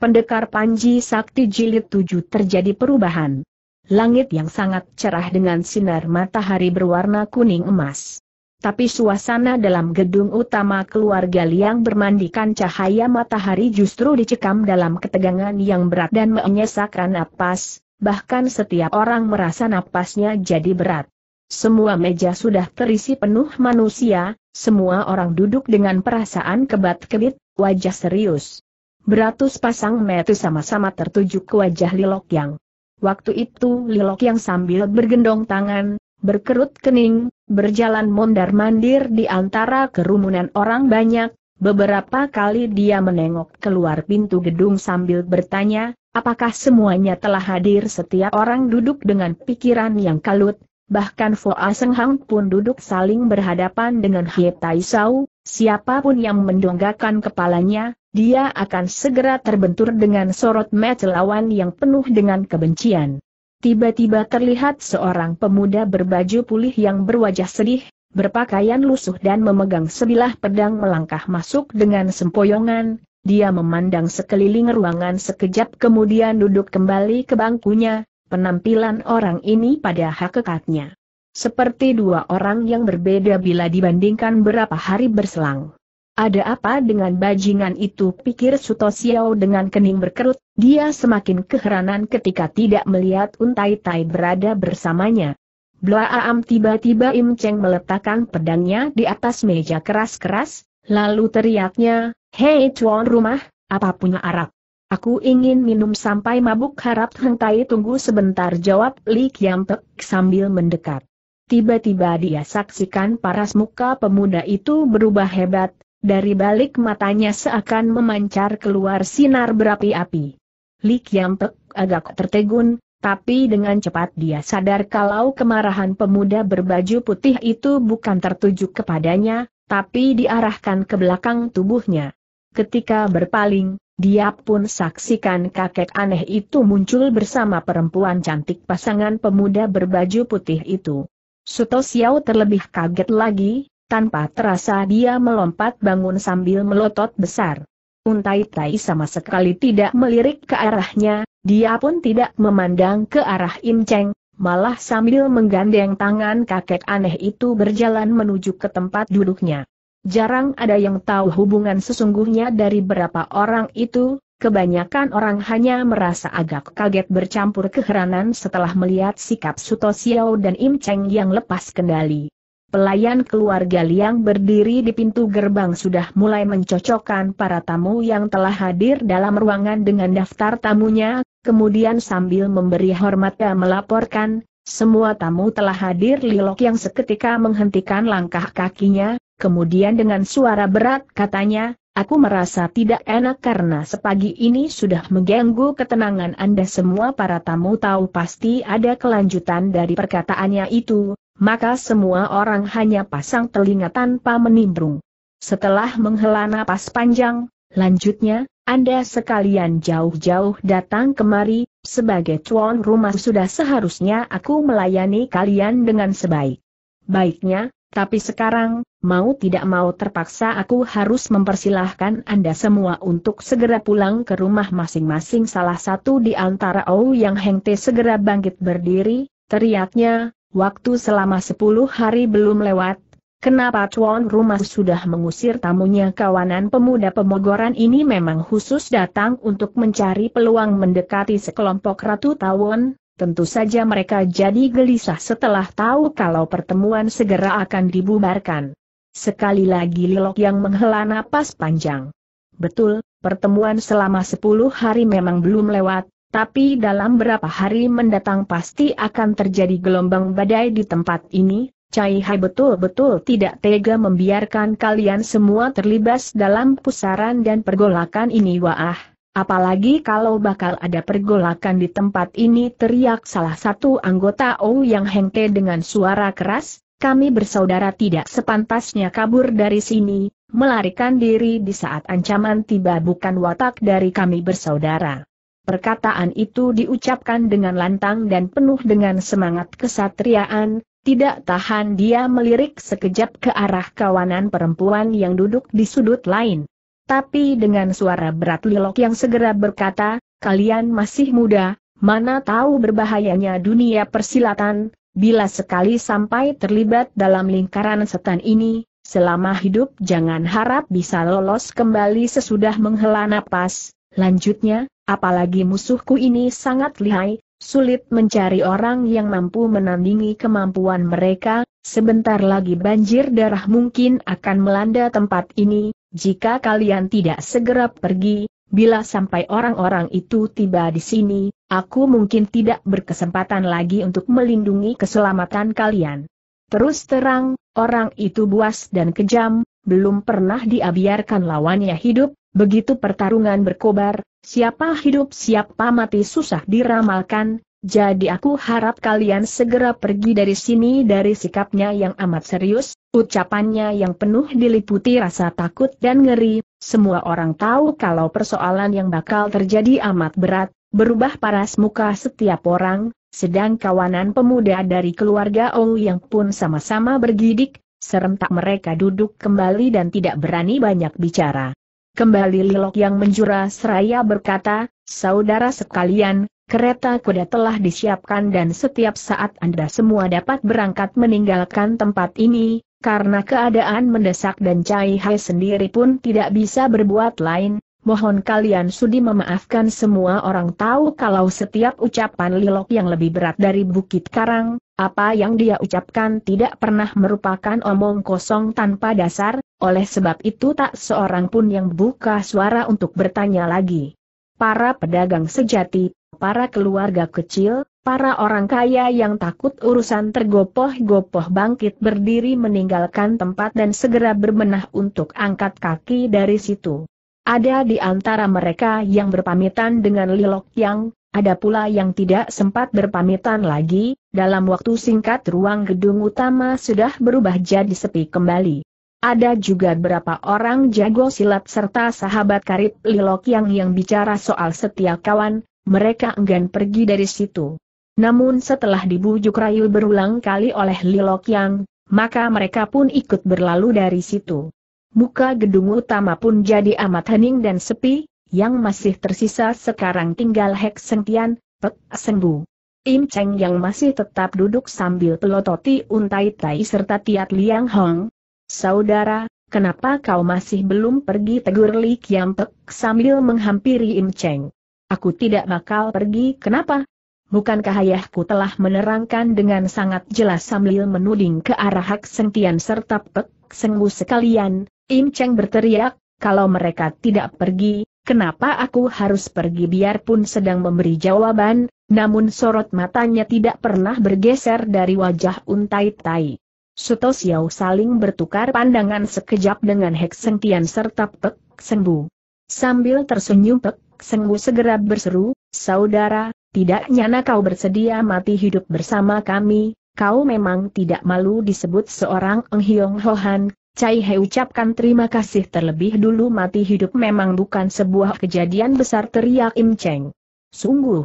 Pendekar Panji Sakti Jilid 7 terjadi perubahan. Langit yang sangat cerah dengan sinar matahari berwarna kuning emas. Tapi suasana dalam gedung utama keluarga Liang bermandikan cahaya matahari justru dicekam dalam ketegangan yang berat dan menyesakan napas, bahkan setiap orang merasa napasnya jadi berat. Semua meja sudah terisi penuh manusia, semua orang duduk dengan perasaan kebat-kebit, wajah serius. Beratus pasang mata sama-sama tertuju ke wajah Lilok Yang. Waktu itu Lilok Yang sambil bergendong tangan, berkerut kening, berjalan mondar-mandir di antara kerumunan orang banyak, beberapa kali dia menengok keluar pintu gedung sambil bertanya, apakah semuanya telah hadir setiap orang duduk dengan pikiran yang kalut, bahkan Foa Senghang pun duduk saling berhadapan dengan Hie Tai Sau, Siapapun yang mendonggakan kepalanya, dia akan segera terbentur dengan sorot mata lawan yang penuh dengan kebencian. Tiba-tiba terlihat seorang pemuda berbaju pulih yang berwajah sedih, berpakaian lusuh dan memegang sebilah pedang melangkah masuk dengan sempoyongan, dia memandang sekeliling ruangan sekejap kemudian duduk kembali ke bangkunya, penampilan orang ini pada hakikatnya seperti dua orang yang berbeda bila dibandingkan berapa hari berselang. Ada apa dengan bajingan itu pikir Suto Xiao dengan kening berkerut, dia semakin keheranan ketika tidak melihat Untai Tai berada bersamanya. Blaam tiba-tiba Im Cheng meletakkan pedangnya di atas meja keras-keras, lalu teriaknya, Hei tuan rumah, apa punya Arab? Aku ingin minum sampai mabuk harap Untai tunggu sebentar jawab Li Kiam Pek sambil mendekat. Tiba-tiba dia saksikan paras muka pemuda itu berubah hebat, dari balik matanya seakan memancar keluar sinar berapi-api. Li Kiampek agak tertegun, tapi dengan cepat dia sadar kalau kemarahan pemuda berbaju putih itu bukan tertuju kepadanya, tapi diarahkan ke belakang tubuhnya. Ketika berpaling, dia pun saksikan kakek aneh itu muncul bersama perempuan cantik pasangan pemuda berbaju putih itu. Suto Xiao terlebih kaget lagi, tanpa terasa dia melompat bangun sambil melotot besar. Untai Tai sama sekali tidak melirik ke arahnya, dia pun tidak memandang ke arah Im Cheng, malah sambil menggandeng tangan kakek aneh itu berjalan menuju ke tempat duduknya. Jarang ada yang tahu hubungan sesungguhnya dari berapa orang itu, Kebanyakan orang hanya merasa agak kaget bercampur keheranan setelah melihat sikap Suto Xiao dan Im Cheng yang lepas kendali. Pelayan keluarga Liang berdiri di pintu gerbang sudah mulai mencocokkan para tamu yang telah hadir dalam ruangan dengan daftar tamunya, kemudian sambil memberi hormat dan melaporkan, semua tamu telah hadir Lok yang seketika menghentikan langkah kakinya, kemudian dengan suara berat katanya, Aku merasa tidak enak karena sepagi ini sudah mengganggu ketenangan Anda semua para tamu tahu pasti ada kelanjutan dari perkataannya itu, maka semua orang hanya pasang telinga tanpa menimbrung. Setelah menghela napas panjang, lanjutnya, Anda sekalian jauh-jauh datang kemari, sebagai tuan rumah sudah seharusnya aku melayani kalian dengan sebaik. Baiknya, tapi sekarang, mau tidak mau terpaksa aku harus mempersilahkan Anda semua untuk segera pulang ke rumah masing-masing salah satu di antara Ou Yang Hengte segera bangkit berdiri, teriaknya, waktu selama sepuluh hari belum lewat, kenapa tuan rumah sudah mengusir tamunya kawanan pemuda pemogoran ini memang khusus datang untuk mencari peluang mendekati sekelompok ratu tawon, Tentu saja mereka jadi gelisah setelah tahu kalau pertemuan segera akan dibubarkan. Sekali lagi Lilok yang menghela napas panjang. Betul, pertemuan selama 10 hari memang belum lewat, tapi dalam berapa hari mendatang pasti akan terjadi gelombang badai di tempat ini. Cai Hai betul-betul tidak tega membiarkan kalian semua terlibas dalam pusaran dan pergolakan ini wah. Apalagi kalau bakal ada pergolakan di tempat ini teriak salah satu anggota Ou Yang Hengte dengan suara keras, kami bersaudara tidak sepantasnya kabur dari sini, melarikan diri di saat ancaman tiba bukan watak dari kami bersaudara. Perkataan itu diucapkan dengan lantang dan penuh dengan semangat kesatriaan, tidak tahan dia melirik sekejap ke arah kawanan perempuan yang duduk di sudut lain tapi dengan suara berat Lilok yang segera berkata, kalian masih muda, mana tahu berbahayanya dunia persilatan, bila sekali sampai terlibat dalam lingkaran setan ini, selama hidup jangan harap bisa lolos kembali sesudah menghela napas. Lanjutnya, apalagi musuhku ini sangat lihai, sulit mencari orang yang mampu menandingi kemampuan mereka, sebentar lagi banjir darah mungkin akan melanda tempat ini, jika kalian tidak segera pergi, bila sampai orang-orang itu tiba di sini, aku mungkin tidak berkesempatan lagi untuk melindungi keselamatan kalian. Terus terang, orang itu buas dan kejam, belum pernah diabiarkan lawannya hidup, begitu pertarungan berkobar, siapa hidup siapa mati susah diramalkan, jadi aku harap kalian segera pergi dari sini dari sikapnya yang amat serius, ucapannya yang penuh diliputi rasa takut dan ngeri, semua orang tahu kalau persoalan yang bakal terjadi amat berat, berubah paras muka setiap orang, sedang kawanan pemuda dari keluarga Ong yang pun sama-sama bergidik, serentak mereka duduk kembali dan tidak berani banyak bicara. Kembali Lilok yang menjura seraya berkata, saudara sekalian, Kereta kuda telah disiapkan dan setiap saat Anda semua dapat berangkat meninggalkan tempat ini, karena keadaan mendesak dan Cai Hai sendiri pun tidak bisa berbuat lain. Mohon kalian sudi memaafkan semua orang tahu kalau setiap ucapan Lilok yang lebih berat dari Bukit Karang, apa yang dia ucapkan tidak pernah merupakan omong kosong tanpa dasar, oleh sebab itu tak seorang pun yang buka suara untuk bertanya lagi para pedagang sejati, para keluarga kecil, para orang kaya yang takut urusan tergopoh-gopoh bangkit berdiri meninggalkan tempat dan segera berbenah untuk angkat kaki dari situ. Ada di antara mereka yang berpamitan dengan Lilok Yang, ada pula yang tidak sempat berpamitan lagi, dalam waktu singkat ruang gedung utama sudah berubah jadi sepi kembali. Ada juga beberapa orang jago silat serta sahabat karib Lilok yang yang bicara soal setia kawan, mereka enggan pergi dari situ. Namun setelah dibujuk rayu berulang kali oleh Lilok yang, maka mereka pun ikut berlalu dari situ. Muka gedung utama pun jadi amat hening dan sepi, yang masih tersisa sekarang tinggal Hek Sengtian, Pek Sengbu. Im Cheng yang masih tetap duduk sambil pelototi untai tai serta Tiat Liang Hong, Saudara, kenapa kau masih belum pergi tegur Li Kiampek sambil menghampiri Im Cheng? Aku tidak bakal pergi kenapa? Bukankah ayahku telah menerangkan dengan sangat jelas sambil menuding ke arah Hak Sentian serta Pek Sengwu sekalian, Im Cheng berteriak, kalau mereka tidak pergi, kenapa aku harus pergi biarpun sedang memberi jawaban, namun sorot matanya tidak pernah bergeser dari wajah untai tai. Suto Xiao saling bertukar pandangan sekejap dengan Hek Seng Tian serta Pek Seng Bu. Sambil tersenyum Pek Seng Bu segera berseru, Saudara, tidak nyana kau bersedia mati hidup bersama kami, kau memang tidak malu disebut seorang Eng Hiong Hohan. Cai He ucapkan terima kasih terlebih dulu mati hidup memang bukan sebuah kejadian besar teriak Im Cheng. Sungguh,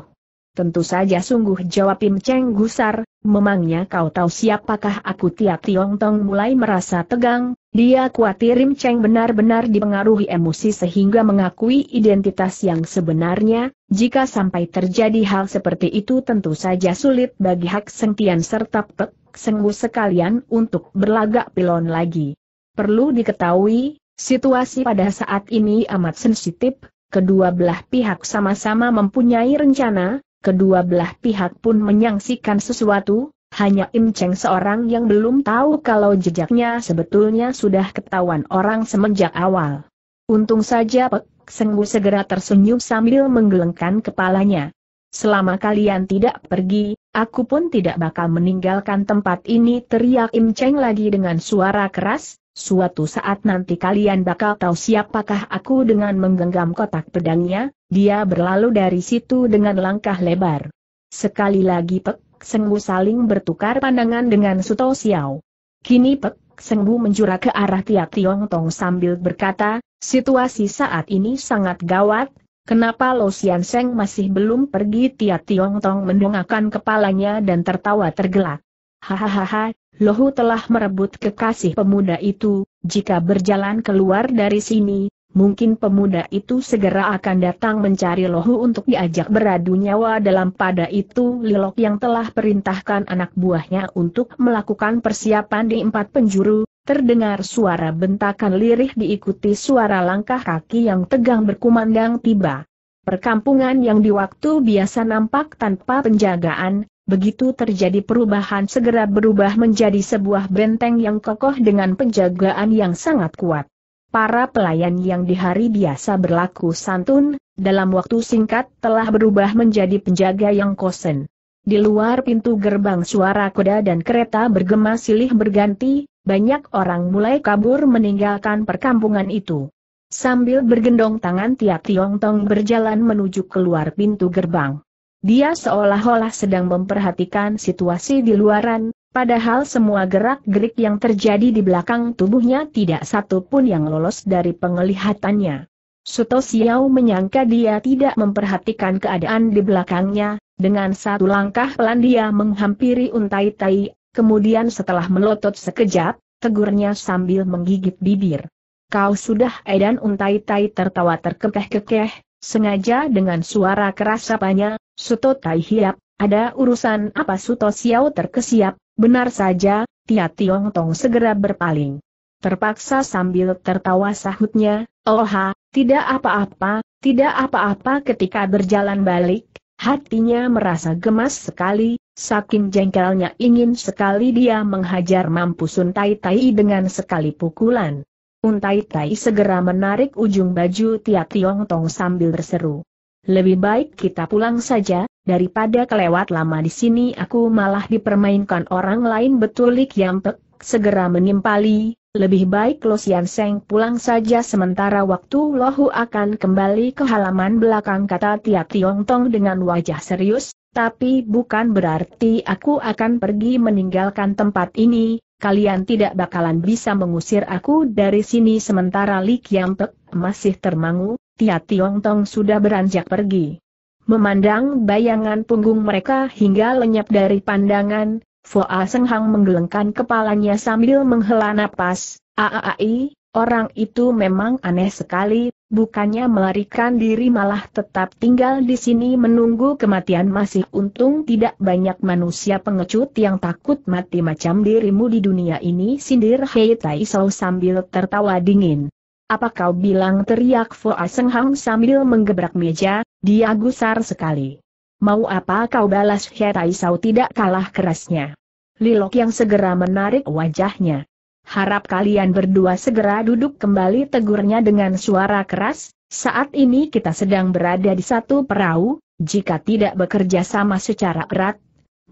Tentu saja sungguh jawab Im Cheng gusar, memangnya kau tahu siapakah aku tiap Tiong Tong mulai merasa tegang, dia khawatir Im Cheng benar-benar dipengaruhi emosi sehingga mengakui identitas yang sebenarnya, jika sampai terjadi hal seperti itu tentu saja sulit bagi Hak Sentian serta Pek Sengwu sekalian untuk berlagak pilon lagi. Perlu diketahui, situasi pada saat ini amat sensitif, kedua belah pihak sama-sama mempunyai rencana, Kedua belah pihak pun menyaksikan sesuatu, hanya Im Cheng seorang yang belum tahu kalau jejaknya sebetulnya sudah ketahuan orang semenjak awal. Untung saja Pek Wu segera tersenyum sambil menggelengkan kepalanya. Selama kalian tidak pergi, aku pun tidak bakal meninggalkan tempat ini teriak Im Cheng lagi dengan suara keras, suatu saat nanti kalian bakal tahu siapakah aku dengan menggenggam kotak pedangnya, dia berlalu dari situ dengan langkah lebar. Sekali lagi Pek Sengbu saling bertukar pandangan dengan Suto Xiao. Kini Pek Sengbu menjurah ke arah Tiak Tiong Tong sambil berkata, situasi saat ini sangat gawat, kenapa Lo Sian Seng masih belum pergi Tiak Tiong Tong mendongakkan kepalanya dan tertawa tergelak. Hahaha, Lohu telah merebut kekasih pemuda itu, jika berjalan keluar dari sini, mungkin pemuda itu segera akan datang mencari Lohu untuk diajak beradu nyawa dalam pada itu Lilok yang telah perintahkan anak buahnya untuk melakukan persiapan di empat penjuru, terdengar suara bentakan lirih diikuti suara langkah kaki yang tegang berkumandang tiba. Perkampungan yang di waktu biasa nampak tanpa penjagaan, Begitu terjadi perubahan segera berubah menjadi sebuah benteng yang kokoh dengan penjagaan yang sangat kuat para pelayan yang di hari biasa berlaku santun, dalam waktu singkat telah berubah menjadi penjaga yang kosen. Di luar pintu gerbang suara kuda dan kereta bergema silih berganti, banyak orang mulai kabur meninggalkan perkampungan itu. Sambil bergendong tangan Tia Tiong Tong berjalan menuju keluar pintu gerbang. Dia seolah-olah sedang memperhatikan situasi di luaran, Padahal semua gerak-gerik yang terjadi di belakang tubuhnya tidak satu pun yang lolos dari penglihatannya. Suto Xiao menyangka dia tidak memperhatikan keadaan di belakangnya, dengan satu langkah pelan dia menghampiri untai tai, kemudian setelah melotot sekejap, tegurnya sambil menggigit bibir. Kau sudah edan untai tai tertawa terkekeh-kekeh, sengaja dengan suara keras apanya, Suto Tai Hiap, ada urusan apa Suto Xiao terkesiap, benar saja, Tia Tiong Tong segera berpaling. Terpaksa sambil tertawa sahutnya, Oha, oh tidak apa-apa, tidak apa-apa ketika berjalan balik, hatinya merasa gemas sekali, saking jengkelnya ingin sekali dia menghajar mampusun Tai Tai dengan sekali pukulan. Untai Tai segera menarik ujung baju Tia Tiong Tong sambil berseru. Lebih baik kita pulang saja, daripada kelewat lama di sini aku malah dipermainkan orang lain betul Lik Yampek, segera menimpali, lebih baik Lo Sian Seng pulang saja sementara waktu Lohu akan kembali ke halaman belakang kata Tia Tiong Tong dengan wajah serius, tapi bukan berarti aku akan pergi meninggalkan tempat ini, kalian tidak bakalan bisa mengusir aku dari sini sementara Lik Yampek masih termangu, Tia Tiong Tong sudah beranjak pergi. Memandang bayangan punggung mereka hingga lenyap dari pandangan, A Seng Hang menggelengkan kepalanya sambil menghela napas, Aai, orang itu memang aneh sekali, bukannya melarikan diri malah tetap tinggal di sini menunggu kematian masih untung tidak banyak manusia pengecut yang takut mati macam dirimu di dunia ini sindir Hei Tai Sau sambil tertawa dingin. Apa kau bilang teriak Foa Seng Hang sambil menggebrak meja, dia gusar sekali. Mau apa kau balas He Tai Sau tidak kalah kerasnya. Lilok yang segera menarik wajahnya. Harap kalian berdua segera duduk kembali tegurnya dengan suara keras, saat ini kita sedang berada di satu perahu, jika tidak bekerja sama secara erat,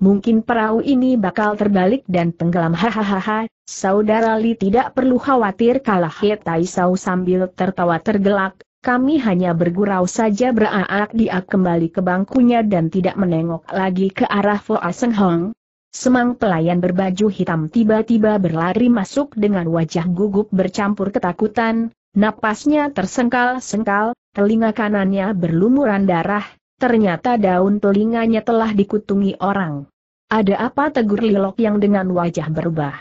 mungkin perahu ini bakal terbalik dan tenggelam hahaha, saudara Li tidak perlu khawatir kalah He Taisau sambil tertawa tergelak, kami hanya bergurau saja beraak dia kembali ke bangkunya dan tidak menengok lagi ke arah Foa Seng Hong. Semang pelayan berbaju hitam tiba-tiba berlari masuk dengan wajah gugup bercampur ketakutan, napasnya tersengkal-sengkal, telinga kanannya berlumuran darah, ternyata daun telinganya telah dikutungi orang. Ada apa tegur Lilok yang dengan wajah berubah?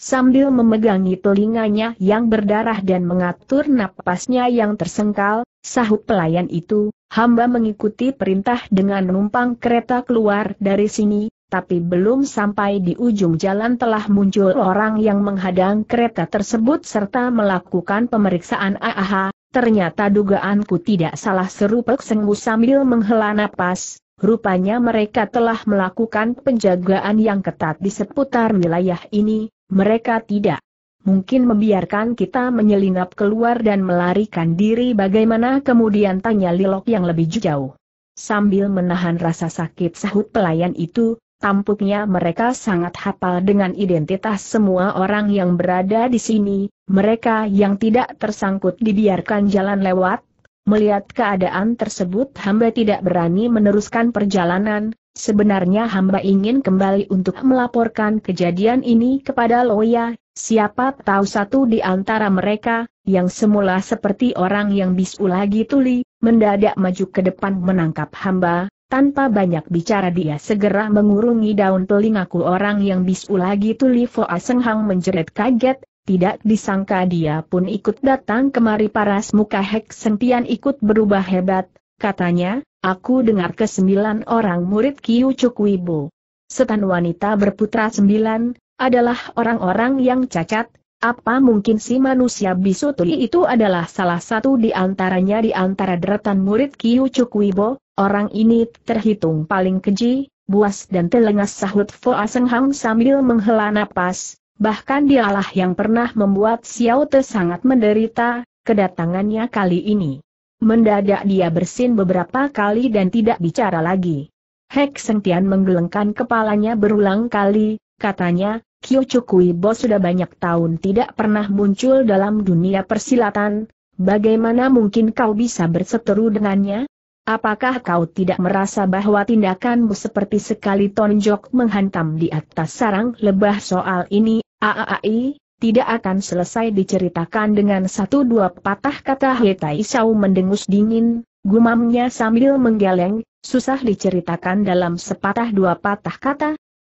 Sambil memegangi telinganya yang berdarah dan mengatur napasnya yang tersengkal, sahut pelayan itu, hamba mengikuti perintah dengan numpang kereta keluar dari sini, tapi belum sampai di ujung jalan telah muncul orang yang menghadang kereta tersebut serta melakukan pemeriksaan AAH, ternyata dugaanku tidak salah seru Pek sambil menghela napas, Rupanya mereka telah melakukan penjagaan yang ketat di seputar wilayah ini, mereka tidak mungkin membiarkan kita menyelinap keluar dan melarikan diri bagaimana kemudian tanya Lilok yang lebih jauh. Sambil menahan rasa sakit sahut pelayan itu, tampuknya mereka sangat hafal dengan identitas semua orang yang berada di sini, mereka yang tidak tersangkut dibiarkan jalan lewat, Melihat keadaan tersebut hamba tidak berani meneruskan perjalanan, sebenarnya hamba ingin kembali untuk melaporkan kejadian ini kepada Loya, siapa tahu satu di antara mereka, yang semula seperti orang yang bisu lagi tuli, mendadak maju ke depan menangkap hamba, tanpa banyak bicara dia segera mengurungi daun telingaku orang yang bisu lagi tuli Foa Senghang menjerit kaget, tidak disangka dia pun ikut datang kemari paras muka Hek Sentian ikut berubah hebat, katanya, aku dengar ke sembilan orang murid Kiu Cukwibo. Setan wanita berputra sembilan, adalah orang-orang yang cacat, apa mungkin si manusia bisu tuli itu adalah salah satu di antaranya di antara deretan murid Kiu Cukwibo, orang ini terhitung paling keji, buas dan telengas sahut Fo Aseng Hang sambil menghela napas, bahkan dialah yang pernah membuat Xiao Te sangat menderita, kedatangannya kali ini. Mendadak dia bersin beberapa kali dan tidak bicara lagi. Hek Sentian menggelengkan kepalanya berulang kali, katanya, Kyo Chukui Bo sudah banyak tahun tidak pernah muncul dalam dunia persilatan, bagaimana mungkin kau bisa berseteru dengannya? Apakah kau tidak merasa bahwa tindakanmu seperti sekali tonjok menghantam di atas sarang lebah soal ini AAI, tidak akan selesai diceritakan dengan satu dua patah kata Hetai Shao mendengus dingin, gumamnya sambil menggeleng, susah diceritakan dalam sepatah dua patah kata.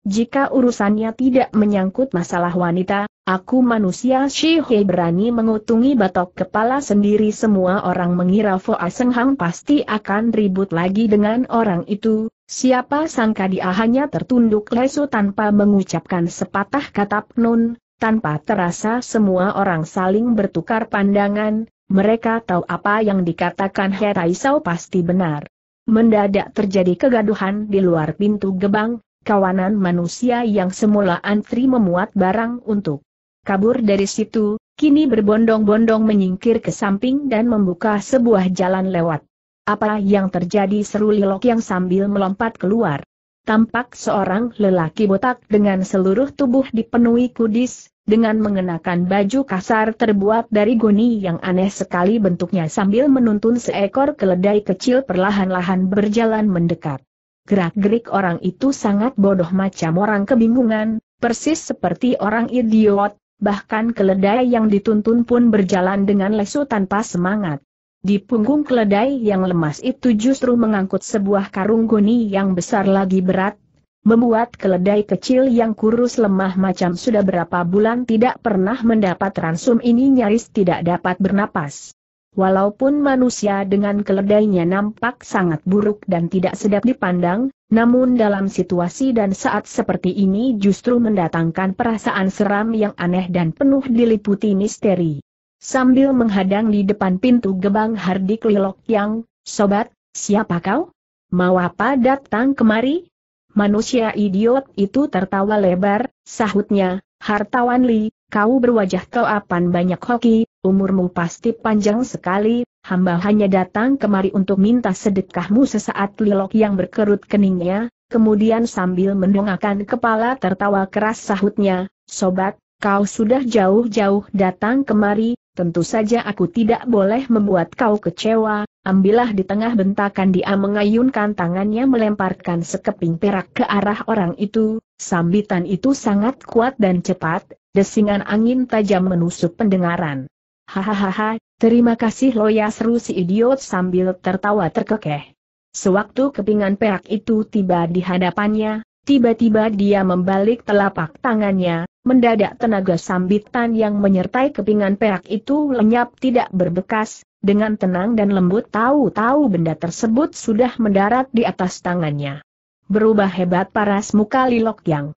Jika urusannya tidak menyangkut masalah wanita, aku manusia Shihe berani mengutungi batok kepala sendiri semua orang mengira Foa Senghang pasti akan ribut lagi dengan orang itu, Siapa sangka dia hanya tertunduk lesu tanpa mengucapkan sepatah kata pnun, tanpa terasa semua orang saling bertukar pandangan, mereka tahu apa yang dikatakan Heraisau pasti benar. Mendadak terjadi kegaduhan di luar pintu gebang, kawanan manusia yang semula antri memuat barang untuk kabur dari situ, kini berbondong-bondong menyingkir ke samping dan membuka sebuah jalan lewat apa yang terjadi seru Lilok yang sambil melompat keluar. Tampak seorang lelaki botak dengan seluruh tubuh dipenuhi kudis, dengan mengenakan baju kasar terbuat dari goni yang aneh sekali bentuknya sambil menuntun seekor keledai kecil perlahan-lahan berjalan mendekat. Gerak-gerik orang itu sangat bodoh macam orang kebingungan, persis seperti orang idiot, bahkan keledai yang dituntun pun berjalan dengan lesu tanpa semangat. Di punggung keledai yang lemas itu justru mengangkut sebuah karung goni yang besar lagi berat, membuat keledai kecil yang kurus lemah macam sudah berapa bulan tidak pernah mendapat ransum ini nyaris tidak dapat bernapas. Walaupun manusia dengan keledainya nampak sangat buruk dan tidak sedap dipandang, namun dalam situasi dan saat seperti ini justru mendatangkan perasaan seram yang aneh dan penuh diliputi misteri. Sambil menghadang di depan pintu gebang Hardik Lilok yang, sobat, siapa kau? Mau apa datang kemari? Manusia idiot itu tertawa lebar, sahutnya, hartawan Li, kau berwajah kau apan banyak hoki, umurmu pasti panjang sekali, hamba hanya datang kemari untuk minta sedekahmu sesaat Lilok yang berkerut keningnya, kemudian sambil mendongakkan kepala tertawa keras sahutnya, sobat, kau sudah jauh-jauh datang kemari, tentu saja aku tidak boleh membuat kau kecewa, ambillah di tengah bentakan dia mengayunkan tangannya melemparkan sekeping perak ke arah orang itu, sambitan itu sangat kuat dan cepat, desingan angin tajam menusuk pendengaran. Hahaha, terima kasih Loya seru si idiot sambil tertawa terkekeh. Sewaktu kepingan perak itu tiba di hadapannya, tiba-tiba dia membalik telapak tangannya, Mendadak tenaga sambitan yang menyertai kepingan perak itu lenyap tidak berbekas, dengan tenang dan lembut tahu-tahu benda tersebut sudah mendarat di atas tangannya. Berubah hebat paras muka Lilok Yang.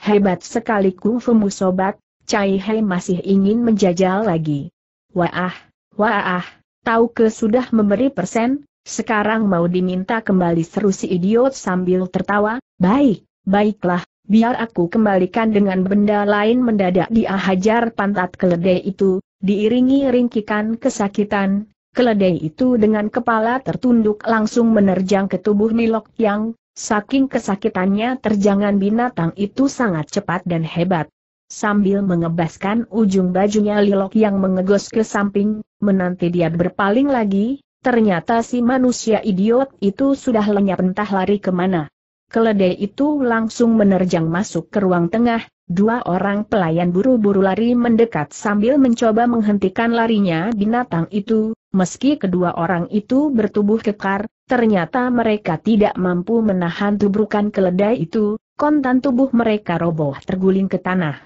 Hebat sekali kungfumu sobat, Cai Hei masih ingin menjajal lagi. Wah, wah, tahu ke sudah memberi persen, sekarang mau diminta kembali seru si idiot sambil tertawa, baik, baiklah, biar aku kembalikan dengan benda lain mendadak dia hajar pantat keledai itu, diiringi ringkikan kesakitan, keledai itu dengan kepala tertunduk langsung menerjang ke tubuh Nilok yang, saking kesakitannya terjangan binatang itu sangat cepat dan hebat. Sambil mengebaskan ujung bajunya Lilok yang mengegos ke samping, menanti dia berpaling lagi, ternyata si manusia idiot itu sudah lenyap entah lari kemana. Keledai itu langsung menerjang masuk ke ruang tengah, dua orang pelayan buru-buru lari mendekat sambil mencoba menghentikan larinya binatang itu, meski kedua orang itu bertubuh kekar, ternyata mereka tidak mampu menahan tubrukan keledai itu, kontan tubuh mereka roboh terguling ke tanah.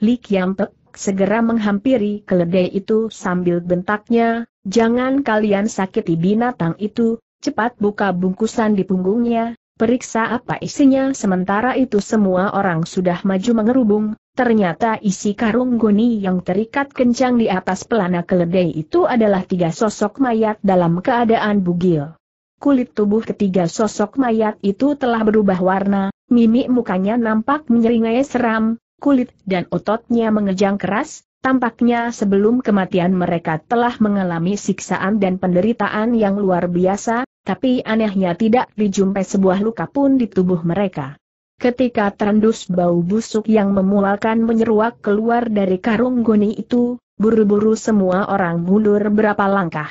Li Kiampek segera menghampiri keledai itu sambil bentaknya, jangan kalian sakiti binatang itu, cepat buka bungkusan di punggungnya, Periksa apa isinya sementara itu semua orang sudah maju mengerubung, ternyata isi karung goni yang terikat kencang di atas pelana keledai itu adalah tiga sosok mayat dalam keadaan bugil. Kulit tubuh ketiga sosok mayat itu telah berubah warna, mimik mukanya nampak menyeringai seram, kulit dan ototnya mengejang keras, tampaknya sebelum kematian mereka telah mengalami siksaan dan penderitaan yang luar biasa, tapi anehnya tidak dijumpai sebuah luka pun di tubuh mereka. Ketika terendus bau busuk yang memualkan menyeruak keluar dari karung goni itu, buru-buru semua orang mundur berapa langkah.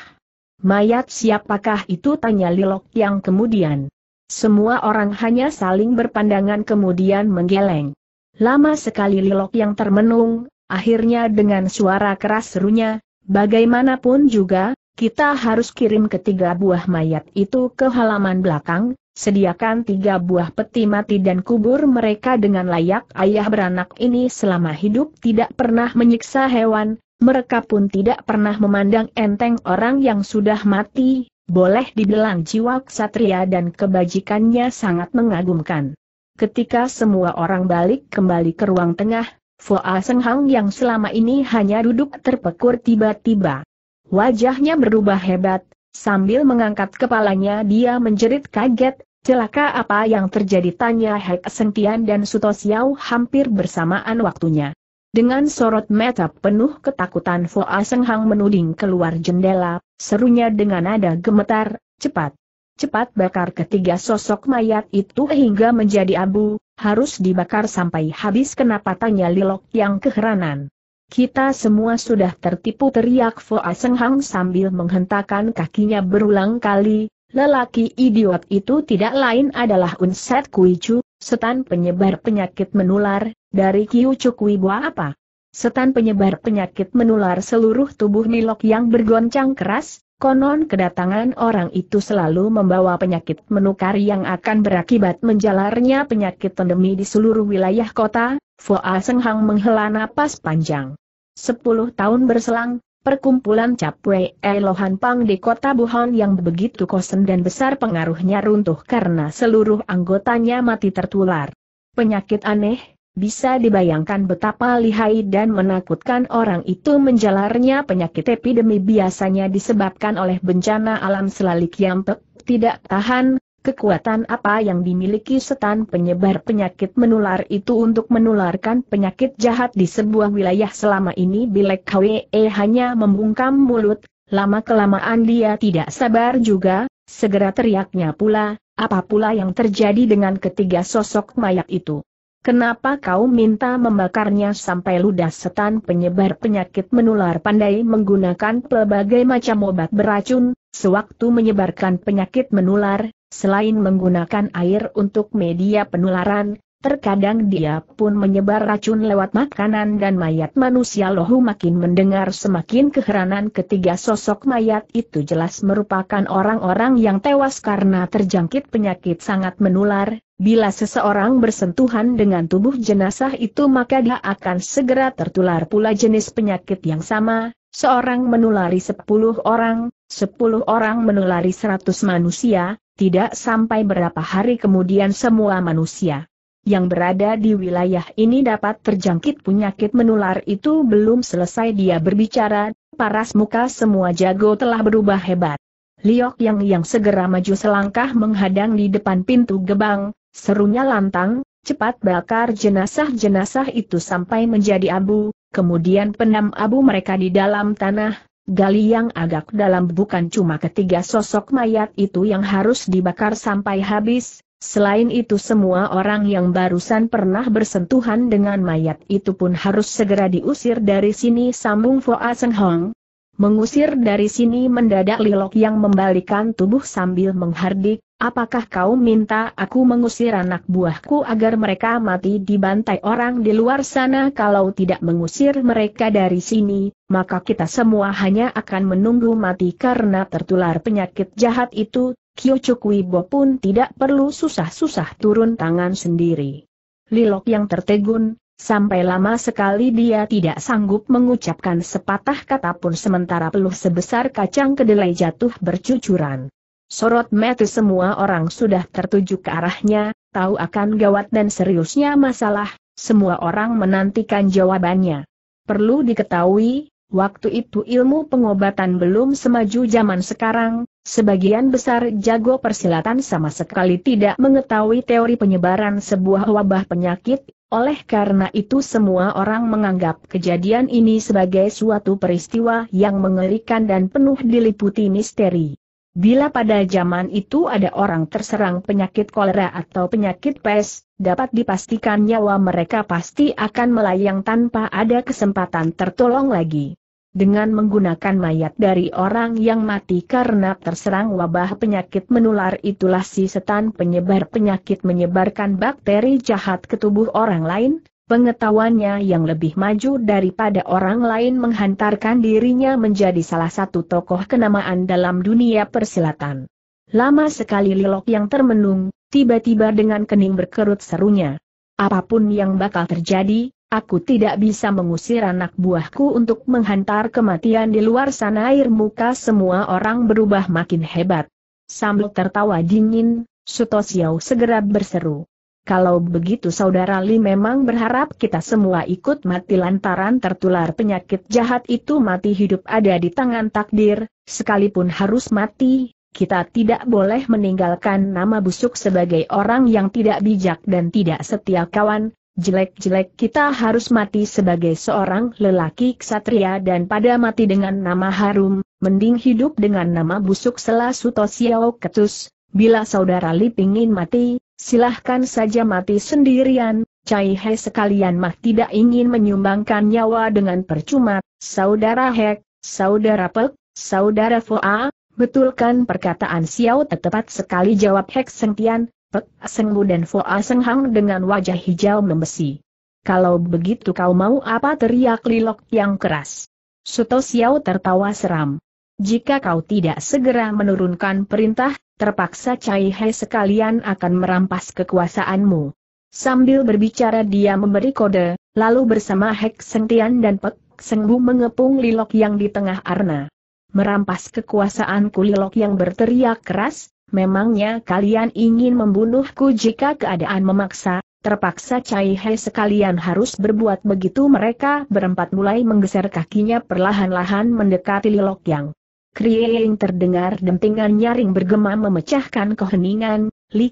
Mayat siapakah itu tanya Lilok yang kemudian. Semua orang hanya saling berpandangan kemudian menggeleng. Lama sekali Lilok yang termenung, akhirnya dengan suara keras serunya, bagaimanapun juga, kita harus kirim ketiga buah mayat itu ke halaman belakang, sediakan tiga buah peti mati dan kubur mereka dengan layak ayah beranak ini selama hidup tidak pernah menyiksa hewan, mereka pun tidak pernah memandang enteng orang yang sudah mati, boleh dibilang jiwa ksatria dan kebajikannya sangat mengagumkan. Ketika semua orang balik kembali ke ruang tengah, Seng Senghang yang selama ini hanya duduk terpekur tiba-tiba Wajahnya berubah hebat, sambil mengangkat kepalanya dia menjerit kaget, celaka apa yang terjadi tanya Hek Sentian dan Suto Xiao hampir bersamaan waktunya. Dengan sorot mata penuh ketakutan Foa Seng menuding keluar jendela, serunya dengan nada gemetar, cepat. Cepat bakar ketiga sosok mayat itu hingga menjadi abu, harus dibakar sampai habis kenapa tanya Lilok yang keheranan. Kita semua sudah tertipu teriak Foa Senghang sambil menghentakkan kakinya berulang kali, lelaki idiot itu tidak lain adalah Unset Chu, setan penyebar penyakit menular, dari Kui Bua apa? Setan penyebar penyakit menular seluruh tubuh Nilok yang bergoncang keras, Konon kedatangan orang itu selalu membawa penyakit menukar yang akan berakibat menjalarnya penyakit pandemi di seluruh wilayah kota, Foa Seng Hang menghela napas panjang. Sepuluh tahun berselang, perkumpulan Capwe Elohan Pang di kota Wuhan yang begitu kosen dan besar pengaruhnya runtuh karena seluruh anggotanya mati tertular. Penyakit aneh, bisa dibayangkan betapa lihai dan menakutkan orang itu menjalarnya penyakit epidemi biasanya disebabkan oleh bencana alam selalik yang tidak tahan, kekuatan apa yang dimiliki setan penyebar penyakit menular itu untuk menularkan penyakit jahat di sebuah wilayah selama ini Bilek KWE e, hanya membungkam mulut, lama-kelamaan dia tidak sabar juga, segera teriaknya pula, apa pula yang terjadi dengan ketiga sosok mayat itu. Kenapa kau minta membakarnya sampai ludah setan penyebar penyakit menular pandai menggunakan pelbagai macam obat beracun, sewaktu menyebarkan penyakit menular, selain menggunakan air untuk media penularan, Terkadang dia pun menyebar racun lewat makanan dan mayat manusia lohu makin mendengar semakin keheranan ketiga sosok mayat itu jelas merupakan orang-orang yang tewas karena terjangkit penyakit sangat menular. Bila seseorang bersentuhan dengan tubuh jenazah itu maka dia akan segera tertular pula jenis penyakit yang sama, seorang menulari sepuluh orang, sepuluh orang menulari seratus manusia, tidak sampai berapa hari kemudian semua manusia yang berada di wilayah ini dapat terjangkit penyakit menular itu belum selesai dia berbicara, paras muka semua jago telah berubah hebat. Liok yang yang segera maju selangkah menghadang di depan pintu gebang, serunya lantang, cepat bakar jenazah-jenazah itu sampai menjadi abu, kemudian penam abu mereka di dalam tanah, gali yang agak dalam bukan cuma ketiga sosok mayat itu yang harus dibakar sampai habis, Selain itu semua orang yang barusan pernah bersentuhan dengan mayat itu pun harus segera diusir dari sini sambung Foa Seng Hong. Mengusir dari sini mendadak Lilok yang membalikan tubuh sambil menghardik, apakah kau minta aku mengusir anak buahku agar mereka mati di dibantai orang di luar sana kalau tidak mengusir mereka dari sini, maka kita semua hanya akan menunggu mati karena tertular penyakit jahat itu, Kyo Chukwibo pun tidak perlu susah-susah turun tangan sendiri. Lilok yang tertegun, Sampai lama sekali dia tidak sanggup mengucapkan sepatah kata pun sementara peluh sebesar kacang kedelai jatuh bercucuran. Sorot mata semua orang sudah tertuju ke arahnya, tahu akan gawat dan seriusnya masalah, semua orang menantikan jawabannya. Perlu diketahui, waktu itu ilmu pengobatan belum semaju zaman sekarang, Sebagian besar jago persilatan sama sekali tidak mengetahui teori penyebaran sebuah wabah penyakit, oleh karena itu semua orang menganggap kejadian ini sebagai suatu peristiwa yang mengerikan dan penuh diliputi misteri. Bila pada zaman itu ada orang terserang penyakit kolera atau penyakit pes, dapat dipastikan nyawa mereka pasti akan melayang tanpa ada kesempatan tertolong lagi dengan menggunakan mayat dari orang yang mati karena terserang wabah penyakit menular itulah si setan penyebar penyakit menyebarkan bakteri jahat ke tubuh orang lain, pengetahuannya yang lebih maju daripada orang lain menghantarkan dirinya menjadi salah satu tokoh kenamaan dalam dunia persilatan. Lama sekali Lilok yang termenung, tiba-tiba dengan kening berkerut serunya. Apapun yang bakal terjadi, aku tidak bisa mengusir anak buahku untuk menghantar kematian di luar sana air muka semua orang berubah makin hebat. Sambil tertawa dingin, Sutosiau segera berseru. Kalau begitu saudara Li memang berharap kita semua ikut mati lantaran tertular penyakit jahat itu mati hidup ada di tangan takdir, sekalipun harus mati, kita tidak boleh meninggalkan nama busuk sebagai orang yang tidak bijak dan tidak setia kawan, Jelek-jelek kita harus mati sebagai seorang lelaki ksatria dan pada mati dengan nama harum, mending hidup dengan nama busuk selasuto siao ketus. Bila saudara Li pingin mati, silahkan saja mati sendirian, Cai He sekalian mah tidak ingin menyumbangkan nyawa dengan percuma, saudara Hek, saudara Pek, saudara Foa, Betulkan perkataan Xiao tepat sekali jawab Hek Sengtian, Pek Bu dan Fo Aseng Hang dengan wajah hijau membesi. Kalau begitu kau mau apa teriak Lilok yang keras. Suto Xiao tertawa seram. Jika kau tidak segera menurunkan perintah, terpaksa Cai He sekalian akan merampas kekuasaanmu. Sambil berbicara dia memberi kode, lalu bersama Hek Tian dan Pek Bu mengepung Lilok yang di tengah arna. Merampas kekuasaanku Lilok yang berteriak keras, memangnya kalian ingin membunuhku jika keadaan memaksa, terpaksa Cai He sekalian harus berbuat begitu mereka berempat mulai menggeser kakinya perlahan-lahan mendekati Lilok Yang. Krieng terdengar dentingan nyaring bergema memecahkan keheningan, Li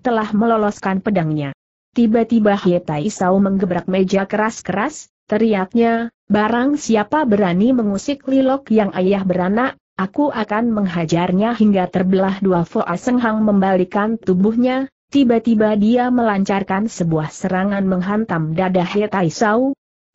telah meloloskan pedangnya. Tiba-tiba He Tai Sao menggebrak meja keras-keras, teriaknya, barang siapa berani mengusik Lilok yang ayah beranak, Aku akan menghajarnya hingga terbelah dua Foa Senghang membalikan tubuhnya, tiba-tiba dia melancarkan sebuah serangan menghantam dada He Tai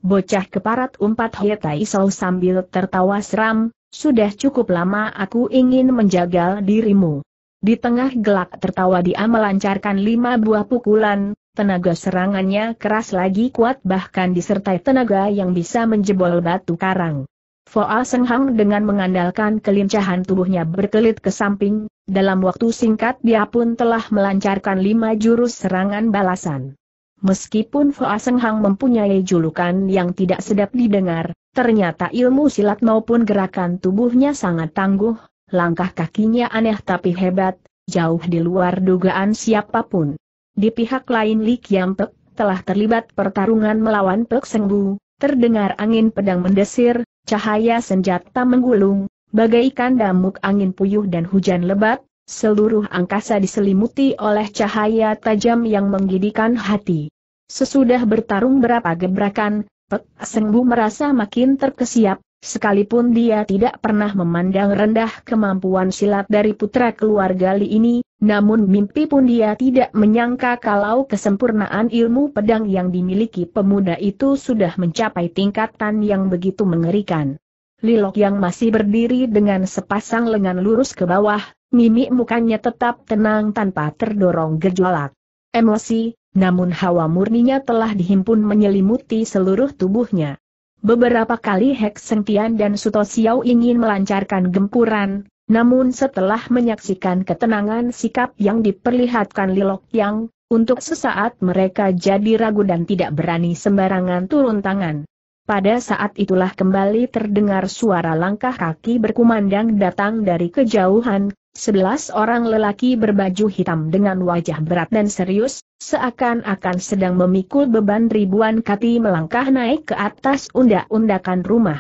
Bocah keparat umpat He Tai sambil tertawa seram, sudah cukup lama aku ingin menjagal dirimu. Di tengah gelak tertawa dia melancarkan lima buah pukulan, tenaga serangannya keras lagi kuat bahkan disertai tenaga yang bisa menjebol batu karang. Foa Seng Hang dengan mengandalkan kelincahan tubuhnya berkelit ke samping, dalam waktu singkat dia pun telah melancarkan lima jurus serangan balasan. Meskipun Foa Seng Hang mempunyai julukan yang tidak sedap didengar, ternyata ilmu silat maupun gerakan tubuhnya sangat tangguh, langkah kakinya aneh tapi hebat, jauh di luar dugaan siapapun. Di pihak lain Li Kiam Pek telah terlibat pertarungan melawan Pek Seng Bu, Terdengar angin pedang mendesir, cahaya senjata menggulung, bagaikan damuk angin puyuh dan hujan lebat, seluruh angkasa diselimuti oleh cahaya tajam yang menggidikan hati. Sesudah bertarung berapa gebrakan, Pek Sengbu merasa makin terkesiap, Sekalipun dia tidak pernah memandang rendah kemampuan silat dari putra keluarga Li ini, namun mimpi pun dia tidak menyangka kalau kesempurnaan ilmu pedang yang dimiliki pemuda itu sudah mencapai tingkatan yang begitu mengerikan. Lilok yang masih berdiri dengan sepasang lengan lurus ke bawah, mimik mukanya tetap tenang tanpa terdorong gejolak. Emosi, namun hawa murninya telah dihimpun menyelimuti seluruh tubuhnya. Beberapa kali Hek Sengtian dan Suto Xiao ingin melancarkan gempuran, namun setelah menyaksikan ketenangan sikap yang diperlihatkan Lilok Yang, untuk sesaat mereka jadi ragu dan tidak berani sembarangan turun tangan. Pada saat itulah kembali terdengar suara langkah kaki berkumandang datang dari kejauhan, Sebelas orang lelaki berbaju hitam dengan wajah berat dan serius, seakan-akan sedang memikul beban ribuan kati melangkah naik ke atas undak-undakan rumah.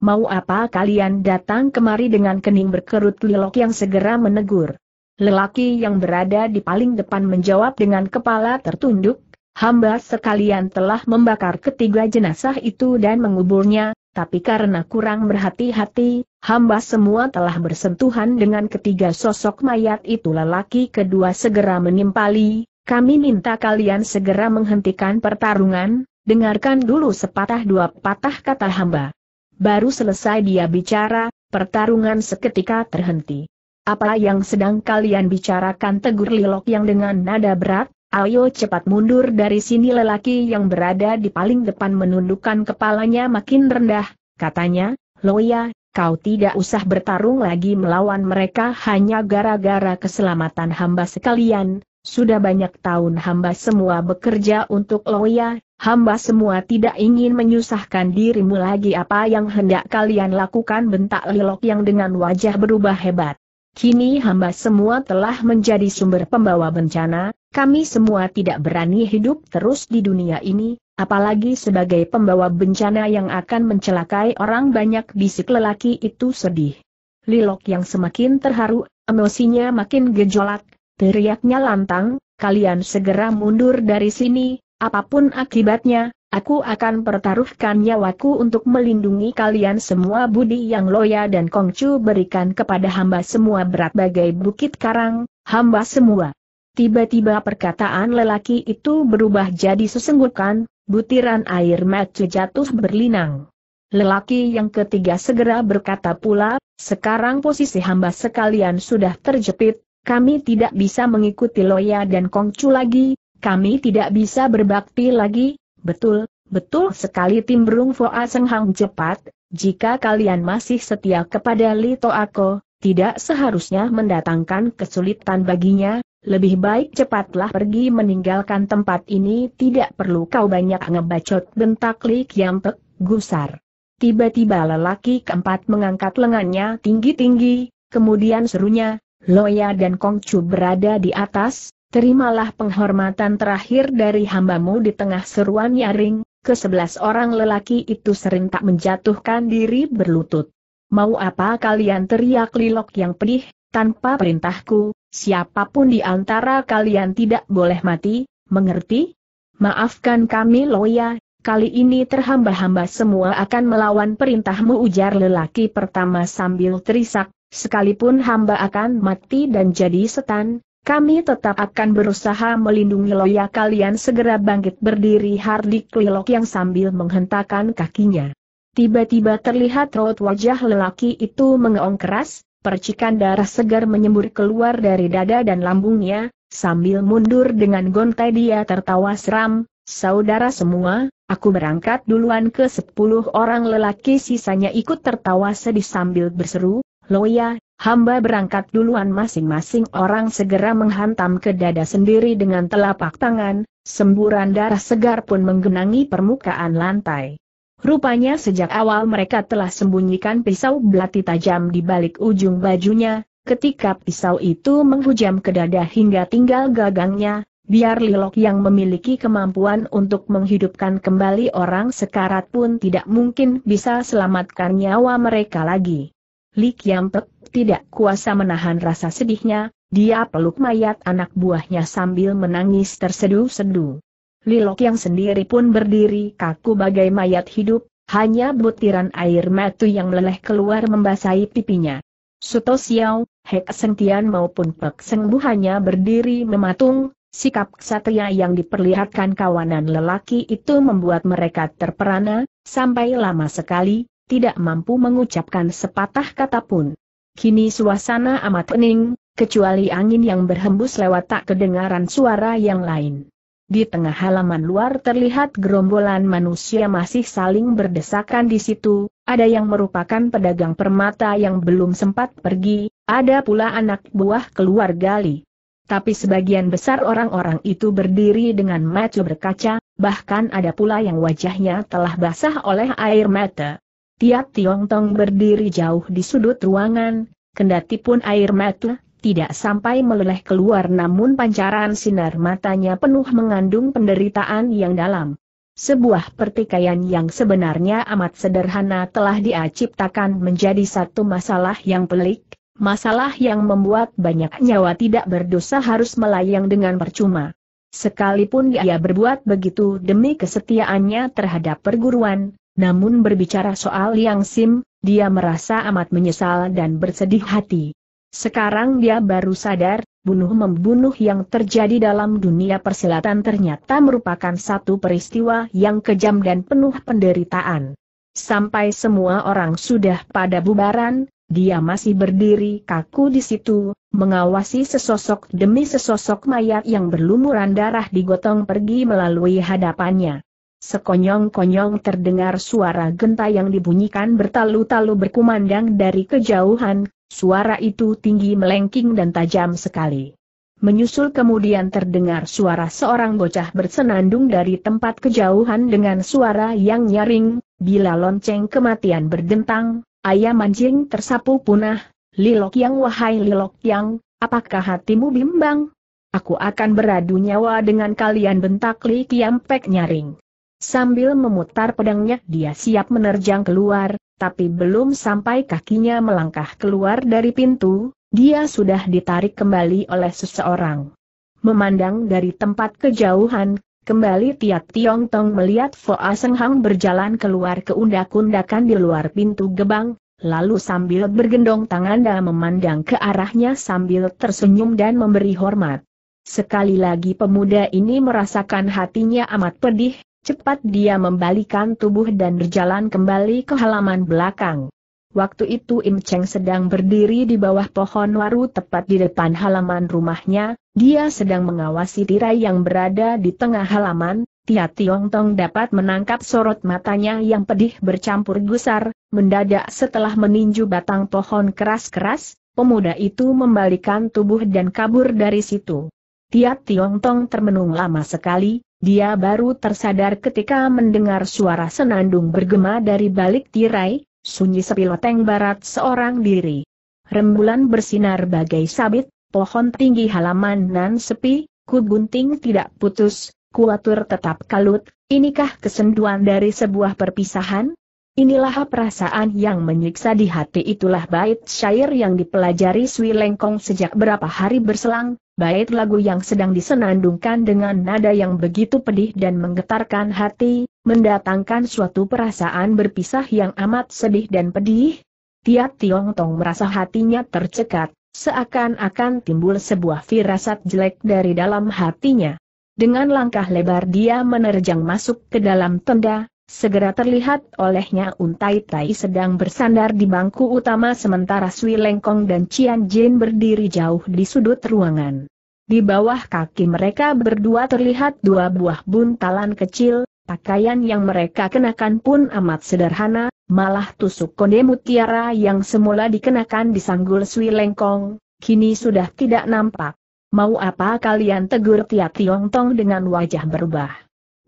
Mau apa kalian datang kemari dengan kening berkerut lilok yang segera menegur? Lelaki yang berada di paling depan menjawab dengan kepala tertunduk, hamba sekalian telah membakar ketiga jenazah itu dan menguburnya, tapi karena kurang berhati-hati, hamba semua telah bersentuhan dengan ketiga sosok mayat itu lelaki kedua segera menimpali, kami minta kalian segera menghentikan pertarungan, dengarkan dulu sepatah dua patah kata hamba. Baru selesai dia bicara, pertarungan seketika terhenti. Apa yang sedang kalian bicarakan tegur Lilok yang dengan nada berat, Ayo cepat mundur dari sini lelaki yang berada di paling depan menundukkan kepalanya makin rendah, katanya, Loya, kau tidak usah bertarung lagi melawan mereka hanya gara-gara keselamatan hamba sekalian, sudah banyak tahun hamba semua bekerja untuk Loya, hamba semua tidak ingin menyusahkan dirimu lagi apa yang hendak kalian lakukan bentak Lilok yang dengan wajah berubah hebat. Kini hamba semua telah menjadi sumber pembawa bencana, kami semua tidak berani hidup terus di dunia ini, apalagi sebagai pembawa bencana yang akan mencelakai orang banyak bisik lelaki itu sedih. Lilok yang semakin terharu, emosinya makin gejolak, teriaknya lantang, kalian segera mundur dari sini, Apapun akibatnya, aku akan pertaruhkan nyawaku untuk melindungi kalian semua budi yang Loya dan Kongcu berikan kepada hamba semua berat bagai bukit karang, hamba semua. Tiba-tiba perkataan lelaki itu berubah jadi sesenggukan, butiran air mata jatuh berlinang. Lelaki yang ketiga segera berkata pula, sekarang posisi hamba sekalian sudah terjepit, kami tidak bisa mengikuti Loya dan Kongcu lagi, kami tidak bisa berbakti lagi, betul, betul sekali timbrung Foa Seng cepat, jika kalian masih setia kepada Lito Ako, tidak seharusnya mendatangkan kesulitan baginya, lebih baik cepatlah pergi meninggalkan tempat ini tidak perlu kau banyak ngebacot bentak Li pek, gusar. Tiba-tiba lelaki keempat mengangkat lengannya tinggi-tinggi, kemudian serunya, Loya dan Kongcu berada di atas, terimalah penghormatan terakhir dari hambamu di tengah seruan nyaring, ke sebelas orang lelaki itu sering tak menjatuhkan diri berlutut. Mau apa kalian teriak Lilok yang pedih, tanpa perintahku, siapapun di antara kalian tidak boleh mati, mengerti? Maafkan kami Loya, kali ini terhamba-hamba semua akan melawan perintahmu ujar lelaki pertama sambil terisak, sekalipun hamba akan mati dan jadi setan, kami tetap akan berusaha melindungi Loya kalian segera bangkit berdiri Hardik Lilok yang sambil menghentakkan kakinya. Tiba-tiba terlihat raut wajah lelaki itu mengeong keras, percikan darah segar menyembur keluar dari dada dan lambungnya, sambil mundur dengan gontai dia tertawa seram, saudara semua, aku berangkat duluan ke sepuluh orang lelaki sisanya ikut tertawa sedih sambil berseru, Loya, Hamba berangkat duluan masing-masing orang segera menghantam ke dada sendiri dengan telapak tangan, semburan darah segar pun menggenangi permukaan lantai. Rupanya sejak awal mereka telah sembunyikan pisau belati tajam di balik ujung bajunya, ketika pisau itu menghujam ke dada hingga tinggal gagangnya, biar Lilok yang memiliki kemampuan untuk menghidupkan kembali orang sekarat pun tidak mungkin bisa selamatkan nyawa mereka lagi. Lik Yampek tidak kuasa menahan rasa sedihnya, dia peluk mayat anak buahnya sambil menangis tersedu sedu Lilok yang sendiri pun berdiri kaku bagai mayat hidup, hanya butiran air matu yang meleleh keluar membasahi pipinya. Suto Xiao, Hek Sentian maupun Pek Bu hanya berdiri mematung, sikap ksatria yang diperlihatkan kawanan lelaki itu membuat mereka terperana, sampai lama sekali, tidak mampu mengucapkan sepatah kata pun. Kini suasana amat hening, kecuali angin yang berhembus lewat tak kedengaran suara yang lain. Di tengah halaman luar terlihat gerombolan manusia masih saling berdesakan di situ, ada yang merupakan pedagang permata yang belum sempat pergi, ada pula anak buah keluar gali. Tapi sebagian besar orang-orang itu berdiri dengan mata berkaca, bahkan ada pula yang wajahnya telah basah oleh air mata. Tiap Tiong Tong berdiri jauh di sudut ruangan, kendati pun air mata tidak sampai meleleh keluar namun pancaran sinar matanya penuh mengandung penderitaan yang dalam. Sebuah pertikaian yang sebenarnya amat sederhana telah diaciptakan menjadi satu masalah yang pelik, masalah yang membuat banyak nyawa tidak berdosa harus melayang dengan percuma. Sekalipun dia berbuat begitu demi kesetiaannya terhadap perguruan, namun berbicara soal Yang Sim, dia merasa amat menyesal dan bersedih hati. Sekarang dia baru sadar, bunuh-membunuh yang terjadi dalam dunia persilatan ternyata merupakan satu peristiwa yang kejam dan penuh penderitaan. Sampai semua orang sudah pada bubaran, dia masih berdiri kaku di situ, mengawasi sesosok demi sesosok mayat yang berlumuran darah digotong pergi melalui hadapannya. Sekonyong-konyong terdengar suara genta yang dibunyikan bertalu-talu berkumandang dari kejauhan, suara itu tinggi melengking dan tajam sekali. Menyusul kemudian terdengar suara seorang bocah bersenandung dari tempat kejauhan dengan suara yang nyaring, bila lonceng kematian berdentang, ayam mancing tersapu punah, Lilok yang wahai Lilok yang, apakah hatimu bimbang? Aku akan beradu nyawa dengan kalian bentak Li Kiampek nyaring. Sambil memutar pedangnya dia siap menerjang keluar, tapi belum sampai kakinya melangkah keluar dari pintu, dia sudah ditarik kembali oleh seseorang. Memandang dari tempat kejauhan, kembali Tiat Tiong Tong melihat Foa Seng Hang berjalan keluar ke undak-undakan di luar pintu gebang, lalu sambil bergendong tangan dan memandang ke arahnya sambil tersenyum dan memberi hormat. Sekali lagi pemuda ini merasakan hatinya amat pedih, cepat dia membalikan tubuh dan berjalan kembali ke halaman belakang. Waktu itu Im Cheng sedang berdiri di bawah pohon waru tepat di depan halaman rumahnya, dia sedang mengawasi tirai yang berada di tengah halaman, Tia Tiong Tong dapat menangkap sorot matanya yang pedih bercampur gusar, mendadak setelah meninju batang pohon keras-keras, pemuda itu membalikan tubuh dan kabur dari situ. Tia Tiong Tong termenung lama sekali, dia baru tersadar ketika mendengar suara senandung bergema dari balik tirai, sunyi sepi loteng barat seorang diri. Rembulan bersinar bagai sabit, pohon tinggi halaman nan sepi, ku gunting tidak putus, kuatur tetap kalut, inikah kesenduan dari sebuah perpisahan? Inilah perasaan yang menyiksa di hati itulah bait syair yang dipelajari Swi Lengkong sejak berapa hari berselang, bait lagu yang sedang disenandungkan dengan nada yang begitu pedih dan menggetarkan hati, mendatangkan suatu perasaan berpisah yang amat sedih dan pedih. Tiap Tiong Tong merasa hatinya tercekat, seakan-akan timbul sebuah firasat jelek dari dalam hatinya. Dengan langkah lebar dia menerjang masuk ke dalam tenda, Segera terlihat olehnya Untai Tai sedang bersandar di bangku utama sementara Sui Lengkong dan Cian Jin berdiri jauh di sudut ruangan. Di bawah kaki mereka berdua terlihat dua buah buntalan kecil, pakaian yang mereka kenakan pun amat sederhana, malah tusuk konde mutiara yang semula dikenakan di sanggul Sui Lengkong, kini sudah tidak nampak. Mau apa kalian tegur Tia Tiong Tong dengan wajah berubah?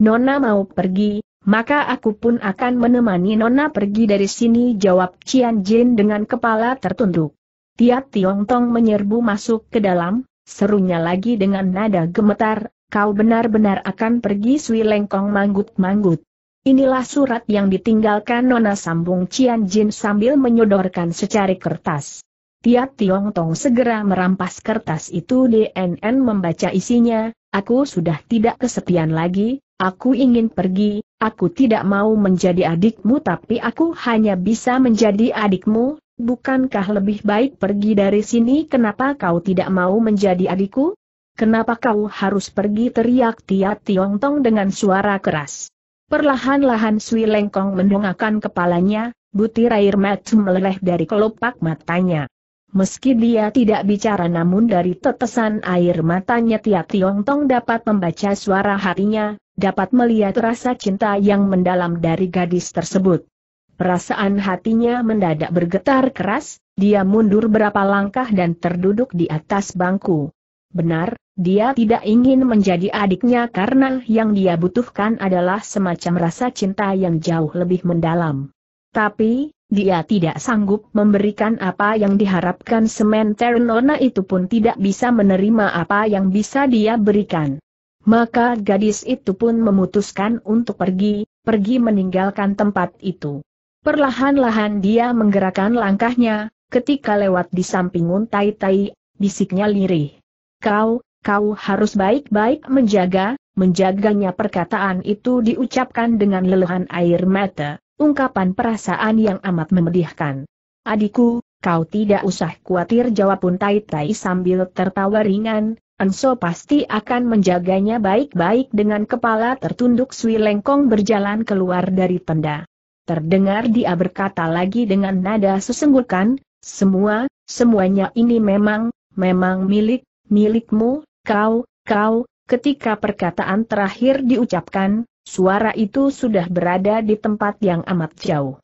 Nona mau pergi, maka aku pun akan menemani Nona pergi dari sini jawab Cian Jin dengan kepala tertunduk. Tiap Tiong Tong menyerbu masuk ke dalam, serunya lagi dengan nada gemetar, kau benar-benar akan pergi Sui Lengkong manggut-manggut. Inilah surat yang ditinggalkan Nona sambung Cian Jin sambil menyodorkan secari kertas. Tiap Tiong Tong segera merampas kertas itu DNN membaca isinya, aku sudah tidak kesepian lagi, Aku ingin pergi, aku tidak mau menjadi adikmu tapi aku hanya bisa menjadi adikmu, bukankah lebih baik pergi dari sini kenapa kau tidak mau menjadi adikku? Kenapa kau harus pergi teriak Tia Tiong Tong dengan suara keras? Perlahan-lahan Sui Lengkong mendongakkan kepalanya, butir air mata meleleh dari kelopak matanya. Meski dia tidak bicara namun dari tetesan air matanya Tia Tiong Tong dapat membaca suara hatinya, dapat melihat rasa cinta yang mendalam dari gadis tersebut. Perasaan hatinya mendadak bergetar keras, dia mundur berapa langkah dan terduduk di atas bangku. Benar, dia tidak ingin menjadi adiknya karena yang dia butuhkan adalah semacam rasa cinta yang jauh lebih mendalam. Tapi, dia tidak sanggup memberikan apa yang diharapkan Semen Nona itu pun tidak bisa menerima apa yang bisa dia berikan. Maka gadis itu pun memutuskan untuk pergi, pergi meninggalkan tempat itu. Perlahan-lahan dia menggerakkan langkahnya, ketika lewat di samping untai tai, bisiknya lirih. Kau, kau harus baik-baik menjaga, menjaganya perkataan itu diucapkan dengan leluhan air mata, ungkapan perasaan yang amat memedihkan. Adikku, kau tidak usah khawatir jawab untai tai sambil tertawa ringan, Enso pasti akan menjaganya baik-baik dengan kepala tertunduk Sui Lengkong berjalan keluar dari tenda. Terdengar dia berkata lagi dengan nada sesenggukan, semua, semuanya ini memang, memang milik, milikmu, kau, kau, ketika perkataan terakhir diucapkan, suara itu sudah berada di tempat yang amat jauh.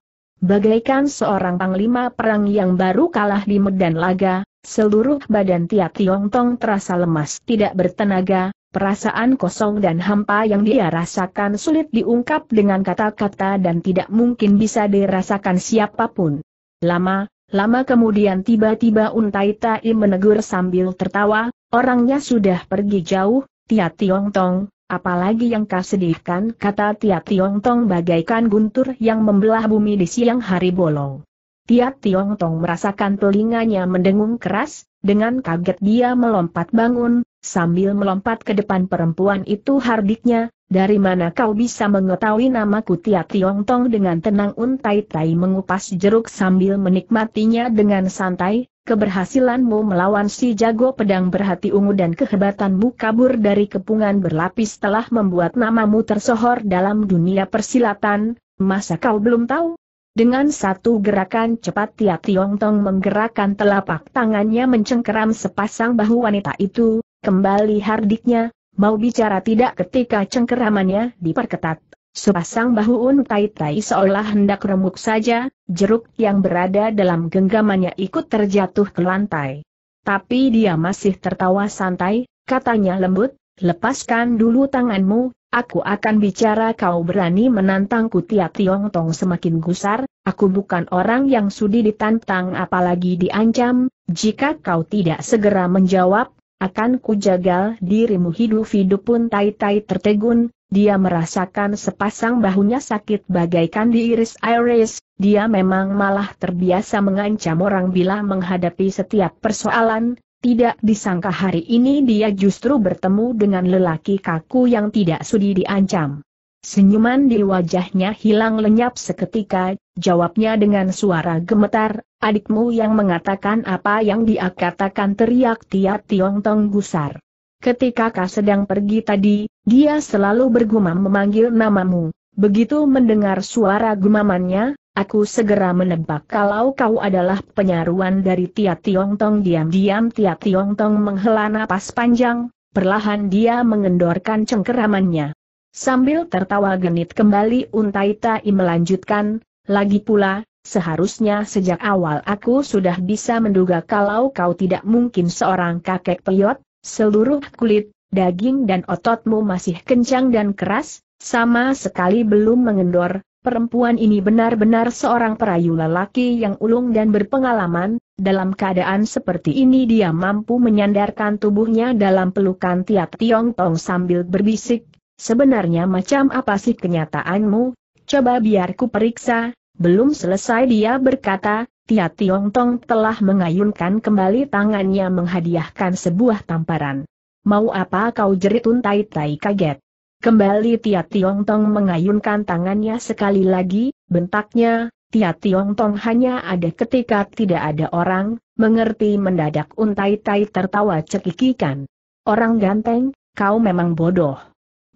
Bagaikan seorang panglima perang yang baru kalah di medan laga, Seluruh badan Tia Tiong Tong terasa lemas tidak bertenaga, perasaan kosong dan hampa yang dia rasakan sulit diungkap dengan kata-kata dan tidak mungkin bisa dirasakan siapapun. Lama, lama kemudian tiba-tiba Untai Tai menegur sambil tertawa, orangnya sudah pergi jauh, Tia Tiong Tong, apalagi yang kau sedihkan kata Tia Tiong Tong bagaikan guntur yang membelah bumi di siang hari bolong. Tiap Tiong Tong merasakan telinganya mendengung keras, dengan kaget dia melompat bangun, sambil melompat ke depan perempuan itu hardiknya, dari mana kau bisa mengetahui namaku Tiap Tiong Tong dengan tenang untai tai mengupas jeruk sambil menikmatinya dengan santai, keberhasilanmu melawan si jago pedang berhati ungu dan kehebatanmu kabur dari kepungan berlapis telah membuat namamu tersohor dalam dunia persilatan, masa kau belum tahu? Dengan satu gerakan cepat Tia Tiong Tong menggerakkan telapak tangannya mencengkeram sepasang bahu wanita itu, kembali hardiknya, mau bicara tidak ketika cengkeramannya diperketat. Sepasang bahu Un Tai Tai seolah hendak remuk saja, jeruk yang berada dalam genggamannya ikut terjatuh ke lantai. Tapi dia masih tertawa santai, katanya lembut, lepaskan dulu tanganmu, Aku akan bicara kau berani menantangku Tia Tiong Tong semakin gusar, aku bukan orang yang sudi ditantang apalagi diancam, jika kau tidak segera menjawab, akan kujagal dirimu hidup-hidup pun tai-tai tertegun, dia merasakan sepasang bahunya sakit bagaikan diiris-iris, dia memang malah terbiasa mengancam orang bila menghadapi setiap persoalan, tidak disangka hari ini dia justru bertemu dengan lelaki kaku yang tidak sudi diancam. Senyuman di wajahnya hilang lenyap seketika, jawabnya dengan suara gemetar, adikmu yang mengatakan apa yang dia katakan teriak Tia Tiong Tong gusar. Ketika kau sedang pergi tadi, dia selalu bergumam memanggil namamu. Begitu mendengar suara gumamannya, Aku segera menebak kalau kau adalah penyaruan dari Tia Tong. diam-diam Tia Tong menghela napas panjang, perlahan dia mengendorkan cengkeramannya. Sambil tertawa genit kembali Untai Tai melanjutkan, lagi pula, seharusnya sejak awal aku sudah bisa menduga kalau kau tidak mungkin seorang kakek peyot, seluruh kulit, daging dan ototmu masih kencang dan keras, sama sekali belum mengendor, Perempuan ini benar-benar seorang perayu lelaki yang ulung dan berpengalaman, dalam keadaan seperti ini dia mampu menyandarkan tubuhnya dalam pelukan tiap Tiong Tong sambil berbisik, sebenarnya macam apa sih kenyataanmu, coba biarku periksa, belum selesai dia berkata, Tia Tiong Tong telah mengayunkan kembali tangannya menghadiahkan sebuah tamparan. Mau apa kau jerit untai tai kaget? Kembali Tia Tiong Tong mengayunkan tangannya sekali lagi, bentaknya, Tia Tiong Tong hanya ada ketika tidak ada orang, mengerti mendadak untai tai tertawa cekikikan. Orang ganteng, kau memang bodoh.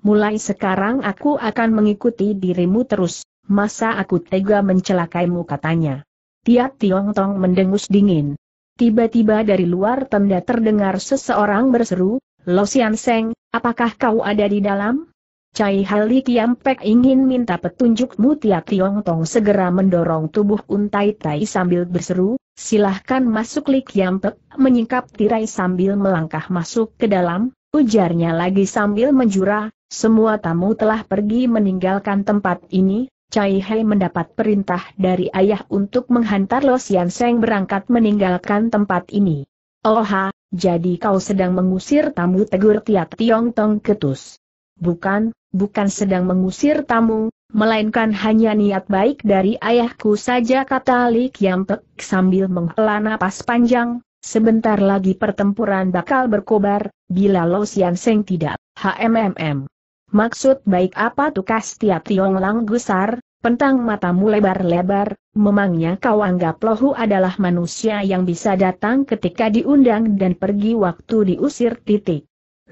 Mulai sekarang aku akan mengikuti dirimu terus, masa aku tega mencelakaimu katanya. Tia Tiong Tong mendengus dingin. Tiba-tiba dari luar tenda terdengar seseorang berseru, Lo Sian Seng, apakah kau ada di dalam? Cai Hali Kiampek ingin minta petunjukmu Tia Tiong Tong segera mendorong tubuh Untai Tai sambil berseru, silahkan masuk Li Kiampek, menyingkap tirai sambil melangkah masuk ke dalam, ujarnya lagi sambil menjura, semua tamu telah pergi meninggalkan tempat ini, Cai Hei mendapat perintah dari ayah untuk menghantar Lo Sian Seng berangkat meninggalkan tempat ini. Oha, jadi kau sedang mengusir tamu tegur Tia Tiong Tong ketus. Bukan, bukan sedang mengusir tamu, melainkan hanya niat baik dari ayahku saja kata Li Kiampek sambil menghela napas panjang, sebentar lagi pertempuran bakal berkobar, bila Lo Sian Seng tidak, HMMM. Maksud baik apa tukas tiap Tiong Lang Gusar, Pentang matamu lebar-lebar, memangnya kau anggap lohu adalah manusia yang bisa datang ketika diundang dan pergi waktu diusir titik.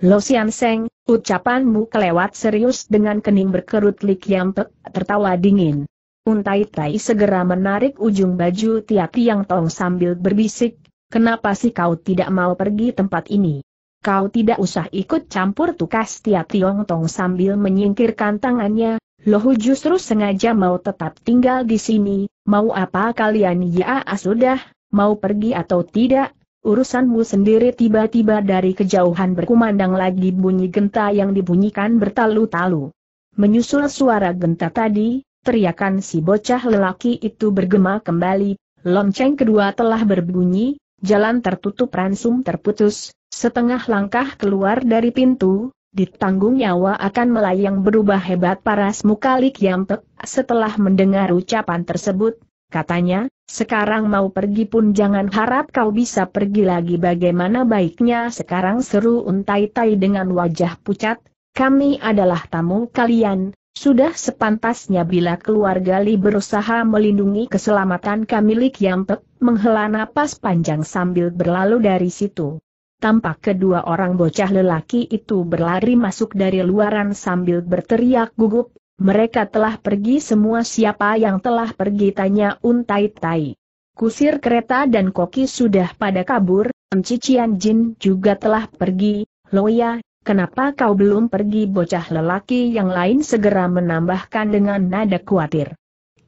Lo Sian Seng, Ucapanmu kelewat serius dengan kening berkerut Yang Pek, tertawa dingin. Untai Tai segera menarik ujung baju Tia Tiang Tong sambil berbisik, kenapa sih kau tidak mau pergi tempat ini? Kau tidak usah ikut campur tukas Tia Tiong Tong sambil menyingkirkan tangannya, lohu justru sengaja mau tetap tinggal di sini, mau apa kalian ya sudah, mau pergi atau tidak, Urusanmu sendiri tiba-tiba dari kejauhan berkumandang lagi bunyi genta yang dibunyikan bertalu-talu. Menyusul suara genta tadi, teriakan si bocah lelaki itu bergema kembali, lonceng kedua telah berbunyi, jalan tertutup ransum terputus, setengah langkah keluar dari pintu, ditanggung nyawa akan melayang berubah hebat paras mukalik yang Setelah mendengar ucapan tersebut, katanya, sekarang mau pergi pun jangan harap kau bisa pergi lagi bagaimana baiknya sekarang seru untai tai dengan wajah pucat, kami adalah tamu kalian, sudah sepantasnya bila keluarga Li berusaha melindungi keselamatan kami Li Kiampek, menghela napas panjang sambil berlalu dari situ. Tampak kedua orang bocah lelaki itu berlari masuk dari luaran sambil berteriak gugup, mereka telah pergi semua siapa yang telah pergi tanya Untai Tai. Kusir kereta dan koki sudah pada kabur, Encician Jin juga telah pergi, Loya, kenapa kau belum pergi bocah lelaki yang lain segera menambahkan dengan nada khawatir.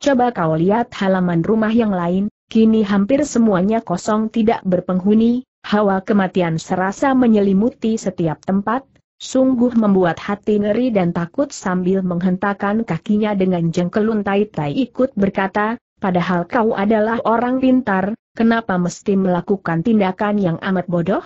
Coba kau lihat halaman rumah yang lain, kini hampir semuanya kosong tidak berpenghuni, hawa kematian serasa menyelimuti setiap tempat, Sungguh membuat hati ngeri dan takut sambil menghentakkan kakinya dengan jengkelun tai-tai ikut berkata, padahal kau adalah orang pintar, kenapa mesti melakukan tindakan yang amat bodoh?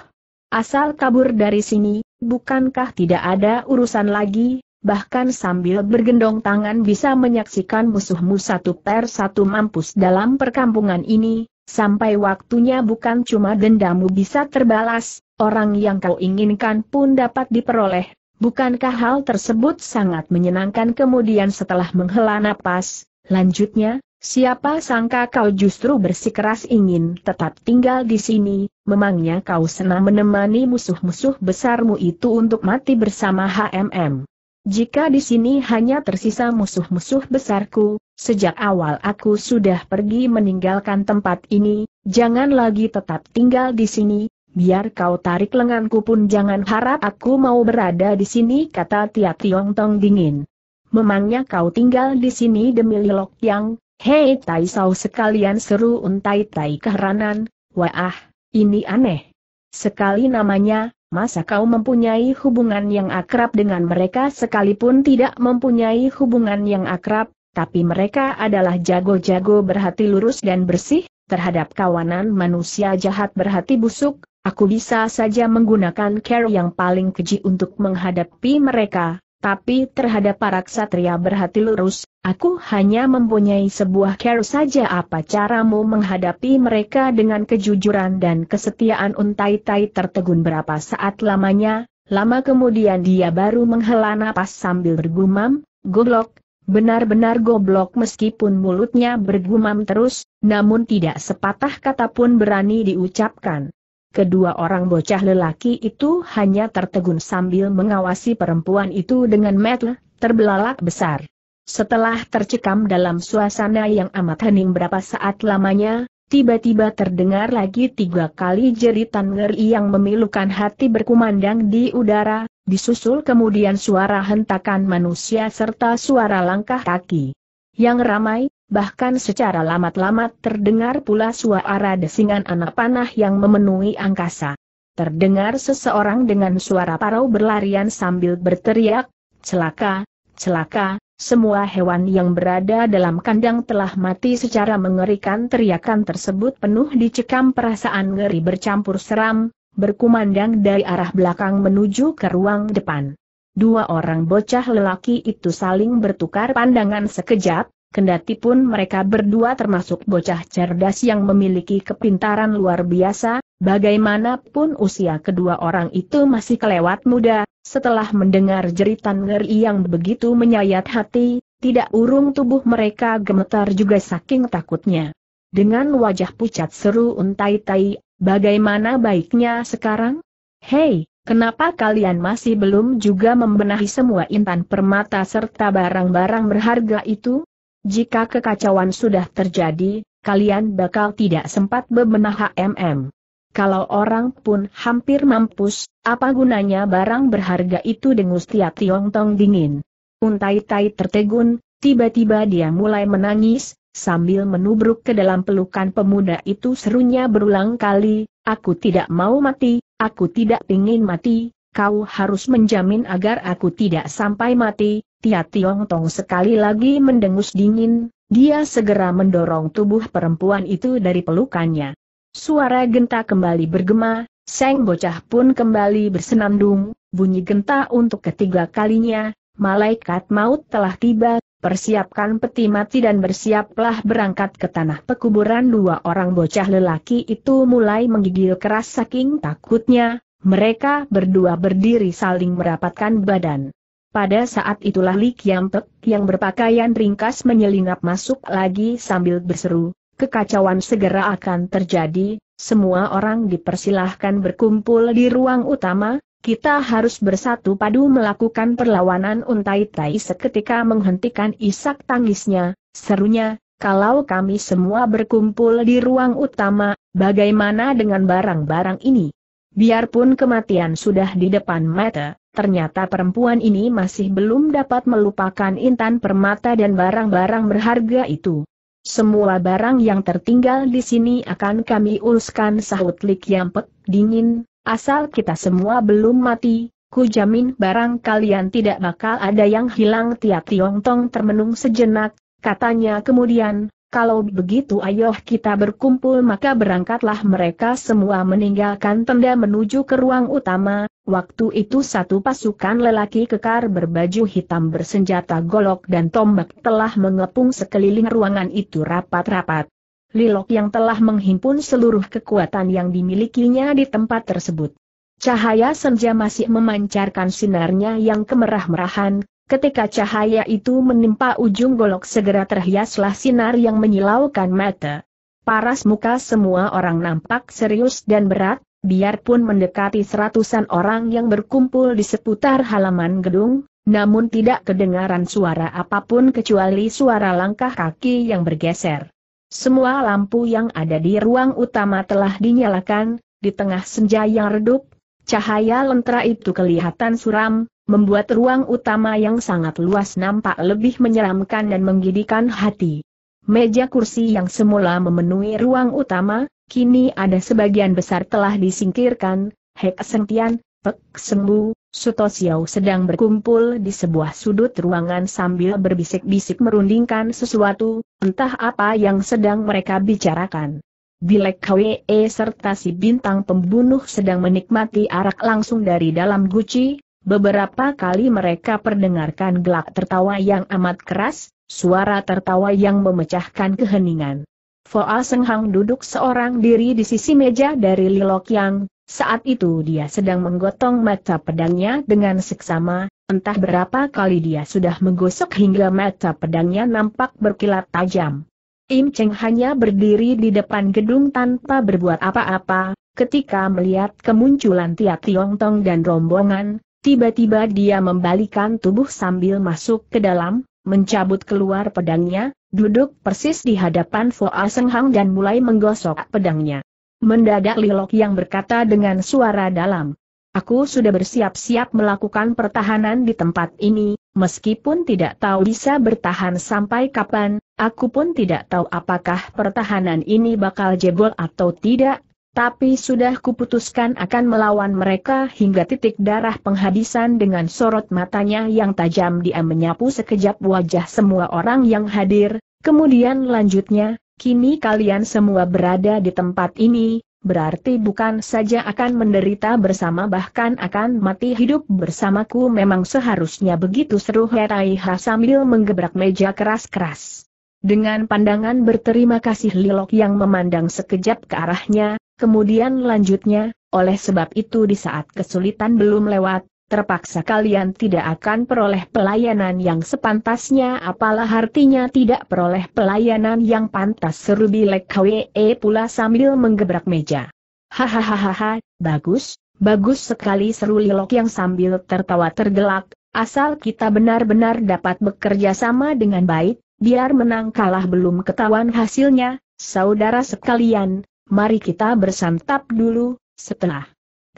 Asal kabur dari sini, bukankah tidak ada urusan lagi, bahkan sambil bergendong tangan bisa menyaksikan musuhmu satu per satu mampus dalam perkampungan ini, Sampai waktunya bukan cuma dendamu bisa terbalas, orang yang kau inginkan pun dapat diperoleh. Bukankah hal tersebut sangat menyenangkan kemudian setelah menghela napas, lanjutnya, siapa sangka kau justru bersikeras ingin tetap tinggal di sini, memangnya kau senang menemani musuh-musuh besarmu itu untuk mati bersama HMM. Jika di sini hanya tersisa musuh-musuh besarku, sejak awal aku sudah pergi meninggalkan tempat ini, jangan lagi tetap tinggal di sini, biar kau tarik lenganku pun jangan harap aku mau berada di sini kata Tia Tiong Tong dingin. Memangnya kau tinggal di sini demi Lilok Yang, hei Tai Sao sekalian seru untai Tai keheranan, wah, ini aneh. Sekali namanya, Masa kau mempunyai hubungan yang akrab dengan mereka sekalipun tidak mempunyai hubungan yang akrab, tapi mereka adalah jago-jago berhati lurus dan bersih, terhadap kawanan manusia jahat berhati busuk, aku bisa saja menggunakan care yang paling keji untuk menghadapi mereka, tapi terhadap para ksatria berhati lurus, aku hanya mempunyai sebuah care saja apa caramu menghadapi mereka dengan kejujuran dan kesetiaan untai-tai tertegun berapa saat lamanya, lama kemudian dia baru menghela napas sambil bergumam, goblok, benar-benar goblok meskipun mulutnya bergumam terus, namun tidak sepatah kata pun berani diucapkan. Kedua orang bocah lelaki itu hanya tertegun sambil mengawasi perempuan itu dengan metel, terbelalak besar. Setelah tercekam dalam suasana yang amat hening berapa saat lamanya, tiba-tiba terdengar lagi tiga kali jeritan ngeri yang memilukan hati berkumandang di udara, disusul kemudian suara hentakan manusia serta suara langkah kaki. Yang ramai, Bahkan secara lamat-lamat terdengar pula suara desingan anak panah yang memenuhi angkasa. Terdengar seseorang dengan suara parau berlarian sambil berteriak, celaka, celaka, semua hewan yang berada dalam kandang telah mati secara mengerikan teriakan tersebut penuh dicekam perasaan ngeri bercampur seram, berkumandang dari arah belakang menuju ke ruang depan. Dua orang bocah lelaki itu saling bertukar pandangan sekejap, Kendati pun mereka berdua termasuk bocah cerdas yang memiliki kepintaran luar biasa, bagaimanapun usia kedua orang itu masih kelewat muda, setelah mendengar jeritan ngeri yang begitu menyayat hati, tidak urung tubuh mereka gemetar juga saking takutnya. Dengan wajah pucat seru untai tai, bagaimana baiknya sekarang? Hei, Kenapa kalian masih belum juga membenahi semua intan permata serta barang-barang berharga itu? Jika kekacauan sudah terjadi, kalian bakal tidak sempat bebenah HMM. Kalau orang pun hampir mampus, apa gunanya barang berharga itu dengus tiap Tiong Tong dingin. Untai Tai tertegun, tiba-tiba dia mulai menangis, sambil menubruk ke dalam pelukan pemuda itu serunya berulang kali, aku tidak mau mati, aku tidak ingin mati, kau harus menjamin agar aku tidak sampai mati, Tia Tiong Tong sekali lagi mendengus dingin, dia segera mendorong tubuh perempuan itu dari pelukannya. Suara genta kembali bergema, Seng bocah pun kembali bersenandung, bunyi genta untuk ketiga kalinya, malaikat maut telah tiba, persiapkan peti mati dan bersiaplah berangkat ke tanah pekuburan dua orang bocah lelaki itu mulai menggigil keras saking takutnya, mereka berdua berdiri saling merapatkan badan. Pada saat itulah Li Kiamtek yang berpakaian ringkas menyelinap masuk lagi sambil berseru, kekacauan segera akan terjadi, semua orang dipersilahkan berkumpul di ruang utama, kita harus bersatu padu melakukan perlawanan untai tai seketika menghentikan isak tangisnya, serunya, kalau kami semua berkumpul di ruang utama, bagaimana dengan barang-barang ini? Biarpun kematian sudah di depan mata, ternyata perempuan ini masih belum dapat melupakan intan permata dan barang-barang berharga itu. Semua barang yang tertinggal di sini akan kami uruskan sahut Lik Yampek, dingin, asal kita semua belum mati, ku jamin barang kalian tidak bakal ada yang hilang tiap Tiong Tong termenung sejenak, katanya kemudian, kalau begitu ayo kita berkumpul maka berangkatlah mereka semua meninggalkan tenda menuju ke ruang utama, Waktu itu satu pasukan lelaki kekar berbaju hitam bersenjata golok dan tombak telah mengepung sekeliling ruangan itu rapat-rapat. Lilok yang telah menghimpun seluruh kekuatan yang dimilikinya di tempat tersebut. Cahaya senja masih memancarkan sinarnya yang kemerah-merahan, ketika cahaya itu menimpa ujung golok segera terhiaslah sinar yang menyilaukan mata. Paras muka semua orang nampak serius dan berat, biarpun mendekati seratusan orang yang berkumpul di seputar halaman gedung, namun tidak kedengaran suara apapun kecuali suara langkah kaki yang bergeser. Semua lampu yang ada di ruang utama telah dinyalakan, di tengah senja yang redup, cahaya lentera itu kelihatan suram, membuat ruang utama yang sangat luas nampak lebih menyeramkan dan menggidikan hati. Meja kursi yang semula memenuhi ruang utama, kini ada sebagian besar telah disingkirkan, Hek Sentian, Pek Sengbu, Suto Xiao sedang berkumpul di sebuah sudut ruangan sambil berbisik-bisik merundingkan sesuatu, entah apa yang sedang mereka bicarakan. Bilek Kwe serta si bintang pembunuh sedang menikmati arak langsung dari dalam guci, beberapa kali mereka perdengarkan gelak tertawa yang amat keras, suara tertawa yang memecahkan keheningan. Foa Senghang duduk seorang diri di sisi meja dari Lilok Yang, saat itu dia sedang menggotong mata pedangnya dengan seksama, entah berapa kali dia sudah menggosok hingga mata pedangnya nampak berkilat tajam. Im Cheng hanya berdiri di depan gedung tanpa berbuat apa-apa, ketika melihat kemunculan Tia Tiong Tong dan rombongan, tiba-tiba dia membalikan tubuh sambil masuk ke dalam, mencabut keluar pedangnya, duduk persis di hadapan Foa Senghang dan mulai menggosok pedangnya. Mendadak Lilok yang berkata dengan suara dalam, Aku sudah bersiap-siap melakukan pertahanan di tempat ini, meskipun tidak tahu bisa bertahan sampai kapan, aku pun tidak tahu apakah pertahanan ini bakal jebol atau tidak, tapi sudah kuputuskan akan melawan mereka hingga titik darah penghabisan dengan sorot matanya yang tajam dia menyapu sekejap wajah semua orang yang hadir, kemudian lanjutnya, kini kalian semua berada di tempat ini, berarti bukan saja akan menderita bersama bahkan akan mati hidup bersamaku memang seharusnya begitu seru Heraiha sambil menggebrak meja keras-keras. Dengan pandangan berterima kasih Lilok yang memandang sekejap ke arahnya, Kemudian lanjutnya, oleh sebab itu di saat kesulitan belum lewat, terpaksa kalian tidak akan peroleh pelayanan yang sepantasnya apalah artinya tidak peroleh pelayanan yang pantas seru Bilek KWE pula sambil menggebrak meja. Hahaha, bagus, bagus sekali seru Lilok yang sambil tertawa tergelak, asal kita benar-benar dapat bekerja sama dengan baik, biar menang kalah belum ketahuan hasilnya, saudara sekalian, mari kita bersantap dulu, setelah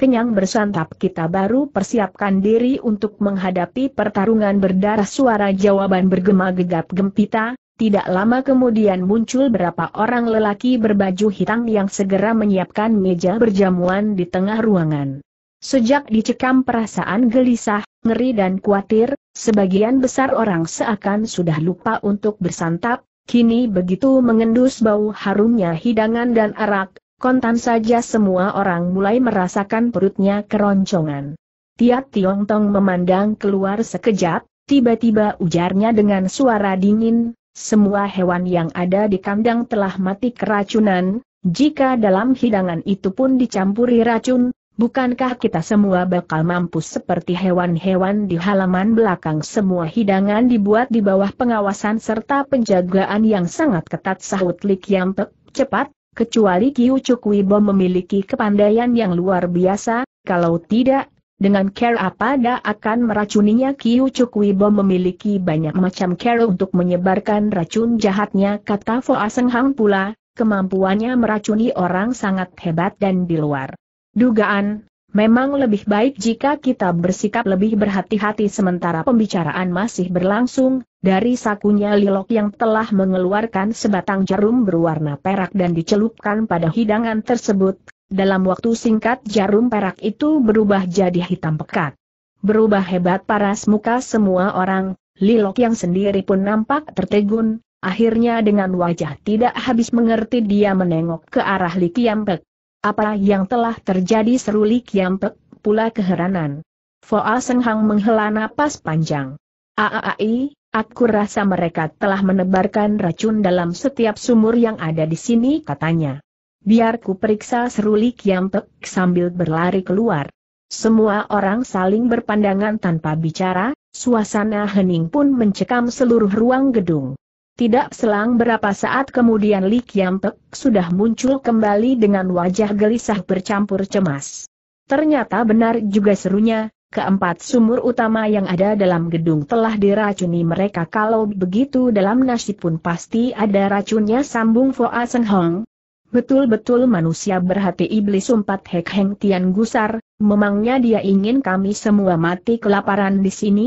kenyang bersantap kita baru persiapkan diri untuk menghadapi pertarungan berdarah suara jawaban bergema gegap gempita, tidak lama kemudian muncul berapa orang lelaki berbaju hitam yang segera menyiapkan meja berjamuan di tengah ruangan. Sejak dicekam perasaan gelisah, ngeri dan khawatir, sebagian besar orang seakan sudah lupa untuk bersantap, Kini begitu mengendus bau harumnya hidangan dan arak, kontan saja semua orang mulai merasakan perutnya keroncongan. Tiap Tiong Tong memandang keluar sekejap, tiba-tiba ujarnya dengan suara dingin, semua hewan yang ada di kandang telah mati keracunan, jika dalam hidangan itu pun dicampuri racun, Bukankah kita semua bakal mampus seperti hewan-hewan di halaman belakang semua hidangan dibuat di bawah pengawasan serta penjagaan yang sangat ketat sahut Lik Yang cepat, kecuali Kiu Wibo memiliki kepandaian yang luar biasa, kalau tidak, dengan care apa dia akan meracuninya Kiu Wibo memiliki banyak macam care untuk menyebarkan racun jahatnya kata Foa Aseng Hang pula, kemampuannya meracuni orang sangat hebat dan di luar Dugaan, memang lebih baik jika kita bersikap lebih berhati-hati sementara pembicaraan masih berlangsung, dari sakunya Lilok yang telah mengeluarkan sebatang jarum berwarna perak dan dicelupkan pada hidangan tersebut, dalam waktu singkat jarum perak itu berubah jadi hitam pekat. Berubah hebat paras muka semua orang, Lilok yang sendiri pun nampak tertegun, akhirnya dengan wajah tidak habis mengerti dia menengok ke arah Likiampek. Apa yang telah terjadi seru Li Kiampek, pula keheranan. Foa Seng menghela napas panjang. Aai, aku rasa mereka telah menebarkan racun dalam setiap sumur yang ada di sini katanya. Biar ku periksa seru Li Kiampek sambil berlari keluar. Semua orang saling berpandangan tanpa bicara, suasana hening pun mencekam seluruh ruang gedung. Tidak selang berapa saat kemudian Li Kiampek sudah muncul kembali dengan wajah gelisah bercampur cemas. Ternyata benar juga serunya, keempat sumur utama yang ada dalam gedung telah diracuni mereka kalau begitu dalam nasib pun pasti ada racunnya sambung Foa Seng Hong. Betul-betul manusia berhati iblis umpat Hek Heng Tian Gusar, memangnya dia ingin kami semua mati kelaparan di sini?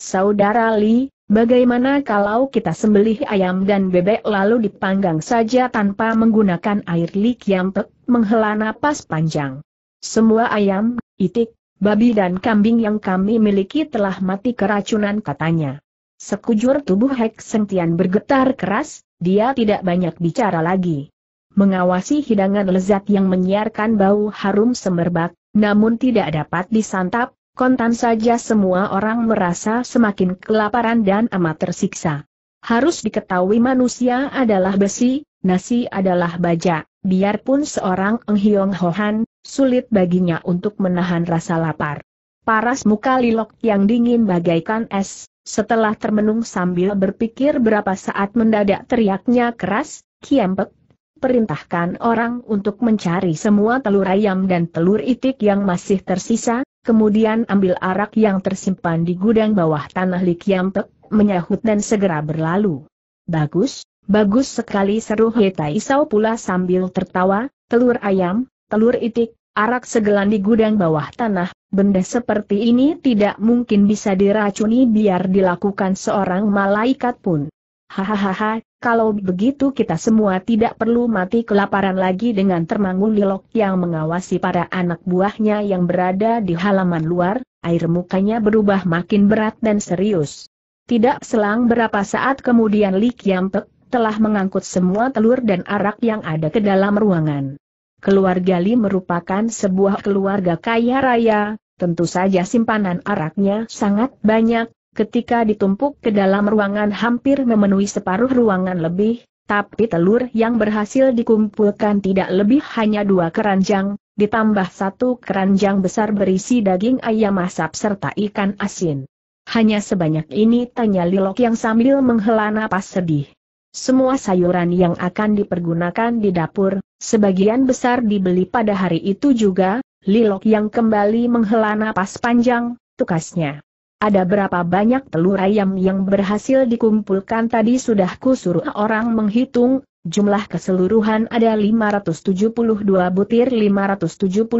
Saudara Li, Bagaimana kalau kita sembelih ayam dan bebek lalu dipanggang saja tanpa menggunakan air yang menghela napas panjang. Semua ayam, itik, babi dan kambing yang kami miliki telah mati keracunan katanya. Sekujur tubuh Hek sentian bergetar keras, dia tidak banyak bicara lagi. Mengawasi hidangan lezat yang menyiarkan bau harum semerbak, namun tidak dapat disantap, kontan saja semua orang merasa semakin kelaparan dan amat tersiksa. Harus diketahui manusia adalah besi, nasi adalah baja, biarpun seorang enghiong Hiong Hohan, sulit baginya untuk menahan rasa lapar. Paras muka Lilok yang dingin bagaikan es, setelah termenung sambil berpikir berapa saat mendadak teriaknya keras, Kiampek, perintahkan orang untuk mencari semua telur ayam dan telur itik yang masih tersisa, kemudian ambil arak yang tersimpan di gudang bawah tanah Li menyahut dan segera berlalu. Bagus, bagus sekali seru Heta Isau pula sambil tertawa, telur ayam, telur itik, arak segelan di gudang bawah tanah, benda seperti ini tidak mungkin bisa diracuni biar dilakukan seorang malaikat pun. Hahaha, kalau begitu kita semua tidak perlu mati kelaparan lagi dengan termangun Lilok yang mengawasi para anak buahnya yang berada di halaman luar, air mukanya berubah makin berat dan serius. Tidak selang berapa saat kemudian Li Kiampek telah mengangkut semua telur dan arak yang ada ke dalam ruangan. Keluarga Li merupakan sebuah keluarga kaya raya, tentu saja simpanan araknya sangat banyak, Ketika ditumpuk ke dalam ruangan hampir memenuhi separuh ruangan lebih, tapi telur yang berhasil dikumpulkan tidak lebih hanya dua keranjang, ditambah satu keranjang besar berisi daging ayam asap serta ikan asin. Hanya sebanyak ini tanya Lilok yang sambil menghela napas sedih. Semua sayuran yang akan dipergunakan di dapur, sebagian besar dibeli pada hari itu juga, Lilok yang kembali menghela napas panjang, tukasnya. Ada berapa banyak telur ayam yang berhasil dikumpulkan tadi sudah kusuruh orang menghitung, jumlah keseluruhan ada 572 butir 572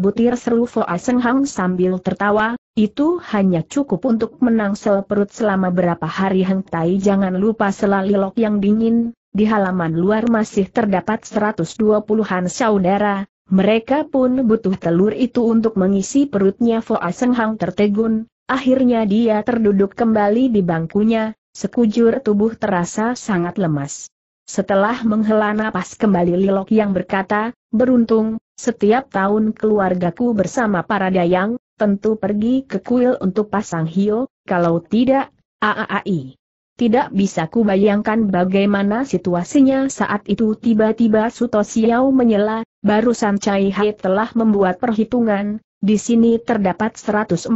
butir seru Foa sambil tertawa, itu hanya cukup untuk menang sel perut selama berapa hari Heng jangan lupa selalilok yang dingin, di halaman luar masih terdapat 120-an saudara, mereka pun butuh telur itu untuk mengisi perutnya Foa Seng Hang tertegun, Akhirnya dia terduduk kembali di bangkunya, sekujur tubuh terasa sangat lemas. Setelah menghela napas kembali Lilok yang berkata, beruntung, setiap tahun keluargaku bersama para dayang, tentu pergi ke kuil untuk pasang hio, kalau tidak, aai, Tidak bisa kubayangkan bagaimana situasinya saat itu tiba-tiba Suto Xiao menyela, barusan Cai Hai telah membuat perhitungan, di sini terdapat 140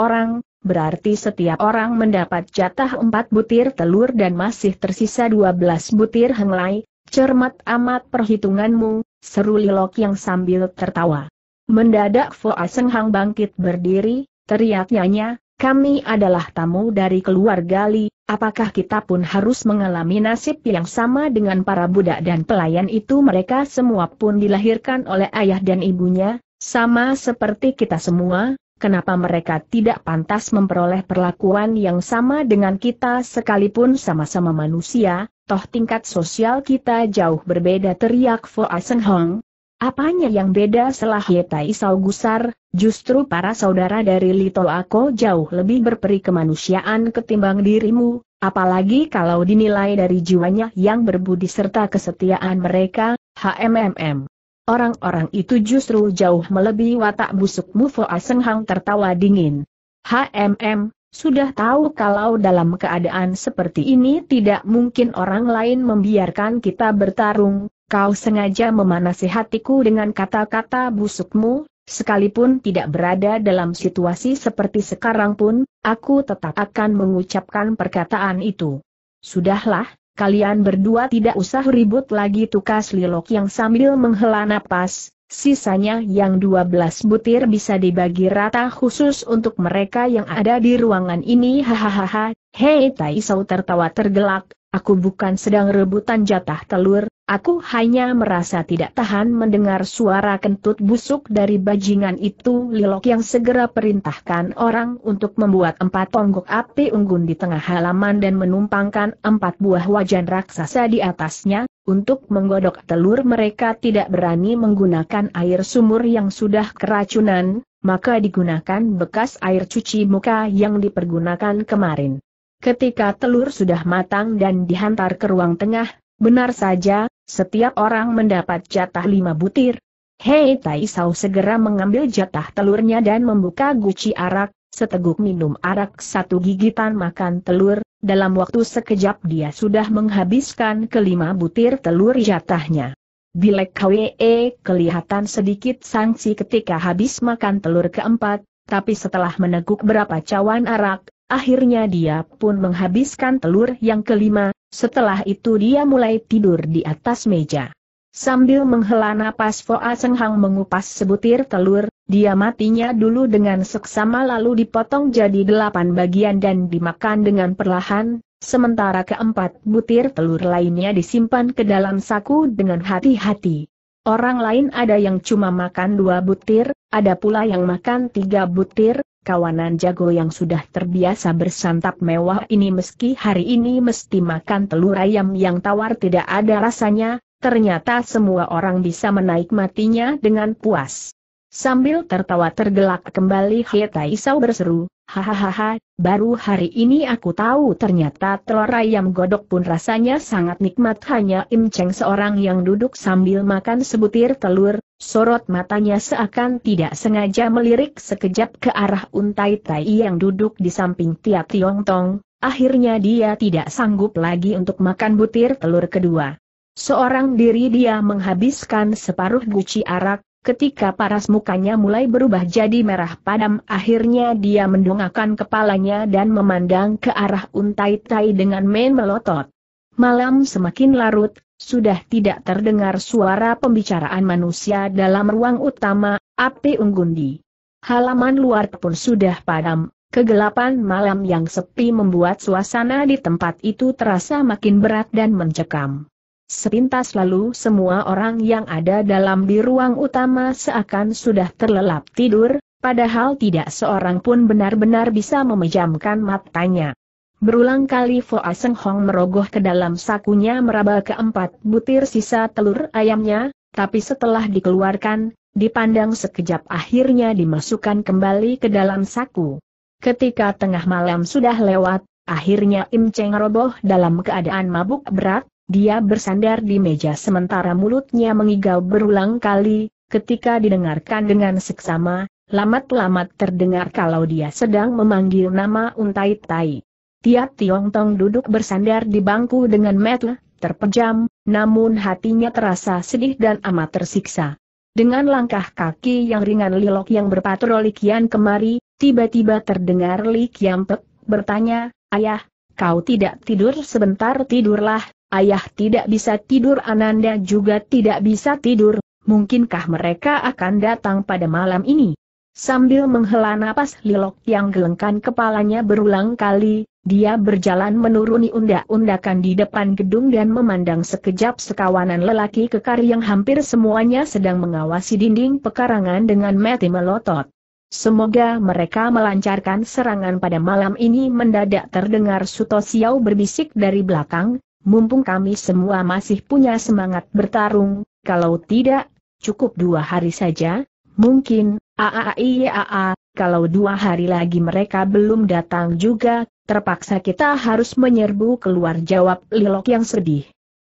orang, berarti setiap orang mendapat jatah 4 butir telur dan masih tersisa 12 butir henglai. Cermat amat perhitunganmu, seru Lilok yang sambil tertawa. Mendadak Foa Senghang bangkit berdiri, teriaknya, kami adalah tamu dari keluarga Li, apakah kita pun harus mengalami nasib yang sama dengan para budak dan pelayan itu mereka semua pun dilahirkan oleh ayah dan ibunya, sama seperti kita semua, kenapa mereka tidak pantas memperoleh perlakuan yang sama dengan kita sekalipun sama-sama manusia, toh tingkat sosial kita jauh berbeda teriak Fo Asen Hong. Apanya yang beda setelah Yetai Sau Gusar, justru para saudara dari Lito Ako jauh lebih berperi kemanusiaan ketimbang dirimu, apalagi kalau dinilai dari jiwanya yang berbudi serta kesetiaan mereka, HMMM. Orang-orang itu justru jauh melebihi watak busukmu Mufo Seng tertawa dingin. HMM, sudah tahu kalau dalam keadaan seperti ini tidak mungkin orang lain membiarkan kita bertarung, kau sengaja memanasi hatiku dengan kata-kata busukmu, Sekalipun tidak berada dalam situasi seperti sekarang pun, aku tetap akan mengucapkan perkataan itu. Sudahlah, kalian berdua tidak usah ribut lagi tukas Lilok yang sambil menghela napas, sisanya yang 12 butir bisa dibagi rata khusus untuk mereka yang ada di ruangan ini hahaha, hei Tai Sau tertawa tergelak, aku bukan sedang rebutan jatah telur, Aku hanya merasa tidak tahan mendengar suara kentut busuk dari bajingan itu Lilok yang segera perintahkan orang untuk membuat empat tonggok api unggun di tengah halaman dan menumpangkan empat buah wajan raksasa di atasnya, untuk menggodok telur mereka tidak berani menggunakan air sumur yang sudah keracunan, maka digunakan bekas air cuci muka yang dipergunakan kemarin. Ketika telur sudah matang dan dihantar ke ruang tengah, Benar saja, setiap orang mendapat jatah lima butir. Hei Tai Sau segera mengambil jatah telurnya dan membuka guci arak, seteguk minum arak satu gigitan makan telur, dalam waktu sekejap dia sudah menghabiskan kelima butir telur jatahnya. Bilek KWE kelihatan sedikit sanksi ketika habis makan telur keempat, tapi setelah meneguk berapa cawan arak, akhirnya dia pun menghabiskan telur yang kelima, setelah itu dia mulai tidur di atas meja. Sambil menghela napas Foa Seng Hang mengupas sebutir telur, dia matinya dulu dengan seksama lalu dipotong jadi delapan bagian dan dimakan dengan perlahan, sementara keempat butir telur lainnya disimpan ke dalam saku dengan hati-hati. Orang lain ada yang cuma makan dua butir, ada pula yang makan tiga butir, kawanan jago yang sudah terbiasa bersantap mewah ini meski hari ini mesti makan telur ayam yang tawar tidak ada rasanya, ternyata semua orang bisa menikmatinya dengan puas. Sambil tertawa tergelak kembali Hetai Isau berseru, Hahaha, baru hari ini aku tahu ternyata telur ayam godok pun rasanya sangat nikmat hanya Im Cheng seorang yang duduk sambil makan sebutir telur, sorot matanya seakan tidak sengaja melirik sekejap ke arah untai tai yang duduk di samping Tia Tiong Tong, akhirnya dia tidak sanggup lagi untuk makan butir telur kedua. Seorang diri dia menghabiskan separuh guci arak, Ketika paras mukanya mulai berubah jadi merah padam akhirnya dia mendongakkan kepalanya dan memandang ke arah untai tai dengan main melotot. Malam semakin larut, sudah tidak terdengar suara pembicaraan manusia dalam ruang utama, api unggun di Halaman luar pun sudah padam, kegelapan malam yang sepi membuat suasana di tempat itu terasa makin berat dan mencekam. Sepintas lalu semua orang yang ada dalam di ruang utama seakan sudah terlelap tidur, padahal tidak seorang pun benar-benar bisa memejamkan matanya. Berulang kali Foa Seng Hong merogoh ke dalam sakunya meraba keempat butir sisa telur ayamnya, tapi setelah dikeluarkan, dipandang sekejap akhirnya dimasukkan kembali ke dalam saku. Ketika tengah malam sudah lewat, akhirnya Im Cheng roboh dalam keadaan mabuk berat, dia bersandar di meja sementara mulutnya mengigau berulang kali, ketika didengarkan dengan seksama, lamat-lamat terdengar kalau dia sedang memanggil nama Untai Tai. Tiap Tiong Tong duduk bersandar di bangku dengan metel, terpejam, namun hatinya terasa sedih dan amat tersiksa. Dengan langkah kaki yang ringan Lilok yang berpatroli kian kemari, tiba-tiba terdengar Li Kiam bertanya, Ayah, kau tidak tidur sebentar tidurlah, Ayah tidak bisa tidur Ananda juga tidak bisa tidur, mungkinkah mereka akan datang pada malam ini? Sambil menghela napas Lilok yang gelengkan kepalanya berulang kali, dia berjalan menuruni undak-undakan di depan gedung dan memandang sekejap sekawanan lelaki kekar yang hampir semuanya sedang mengawasi dinding pekarangan dengan mati melotot. Semoga mereka melancarkan serangan pada malam ini mendadak terdengar Suto Xiao berbisik dari belakang, mumpung kami semua masih punya semangat bertarung, kalau tidak, cukup dua hari saja, mungkin, aaiaa, iya, kalau dua hari lagi mereka belum datang juga, terpaksa kita harus menyerbu keluar jawab Lilok yang sedih.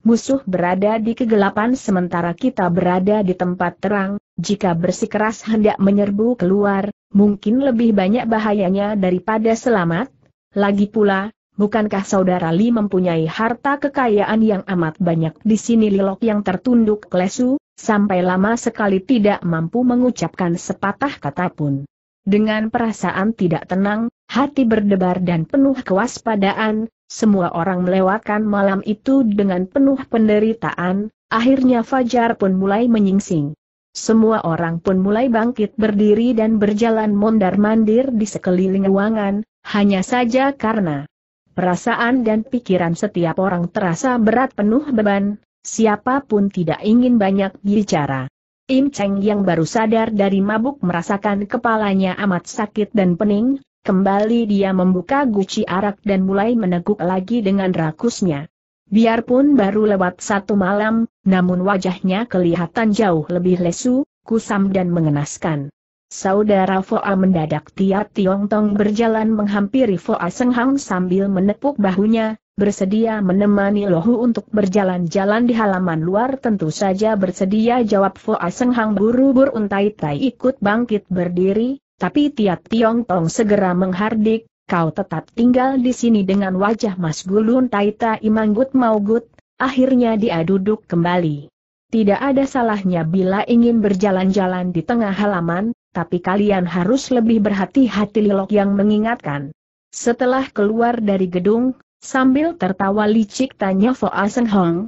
Musuh berada di kegelapan sementara kita berada di tempat terang, jika bersikeras hendak menyerbu keluar, mungkin lebih banyak bahayanya daripada selamat. Lagi pula, Bukankah saudara Li mempunyai harta kekayaan yang amat banyak di sini Lilok yang tertunduk lesu, sampai lama sekali tidak mampu mengucapkan sepatah kata pun. Dengan perasaan tidak tenang, hati berdebar dan penuh kewaspadaan, semua orang melewatkan malam itu dengan penuh penderitaan, akhirnya Fajar pun mulai menyingsing. Semua orang pun mulai bangkit berdiri dan berjalan mondar-mandir di sekeliling ruangan, hanya saja karena Perasaan dan pikiran setiap orang terasa berat penuh beban, siapapun tidak ingin banyak bicara. Im Cheng yang baru sadar dari mabuk merasakan kepalanya amat sakit dan pening, kembali dia membuka guci arak dan mulai meneguk lagi dengan rakusnya. Biarpun baru lewat satu malam, namun wajahnya kelihatan jauh lebih lesu, kusam dan mengenaskan. Saudara Foa mendadak Tia Tiong Tong berjalan menghampiri Foa Seng Hang sambil menepuk bahunya, bersedia menemani Lohu untuk berjalan-jalan di halaman luar tentu saja bersedia jawab Foa Seng Hang buru-buru untai tai ikut bangkit berdiri, tapi Tia Tiong Tong segera menghardik, kau tetap tinggal di sini dengan wajah mas gulun tai tai manggut maugut, akhirnya dia duduk kembali. Tidak ada salahnya bila ingin berjalan-jalan di tengah halaman, tapi kalian harus lebih berhati-hati Lilok yang mengingatkan. Setelah keluar dari gedung, sambil tertawa licik tanya Fo Asen Hong,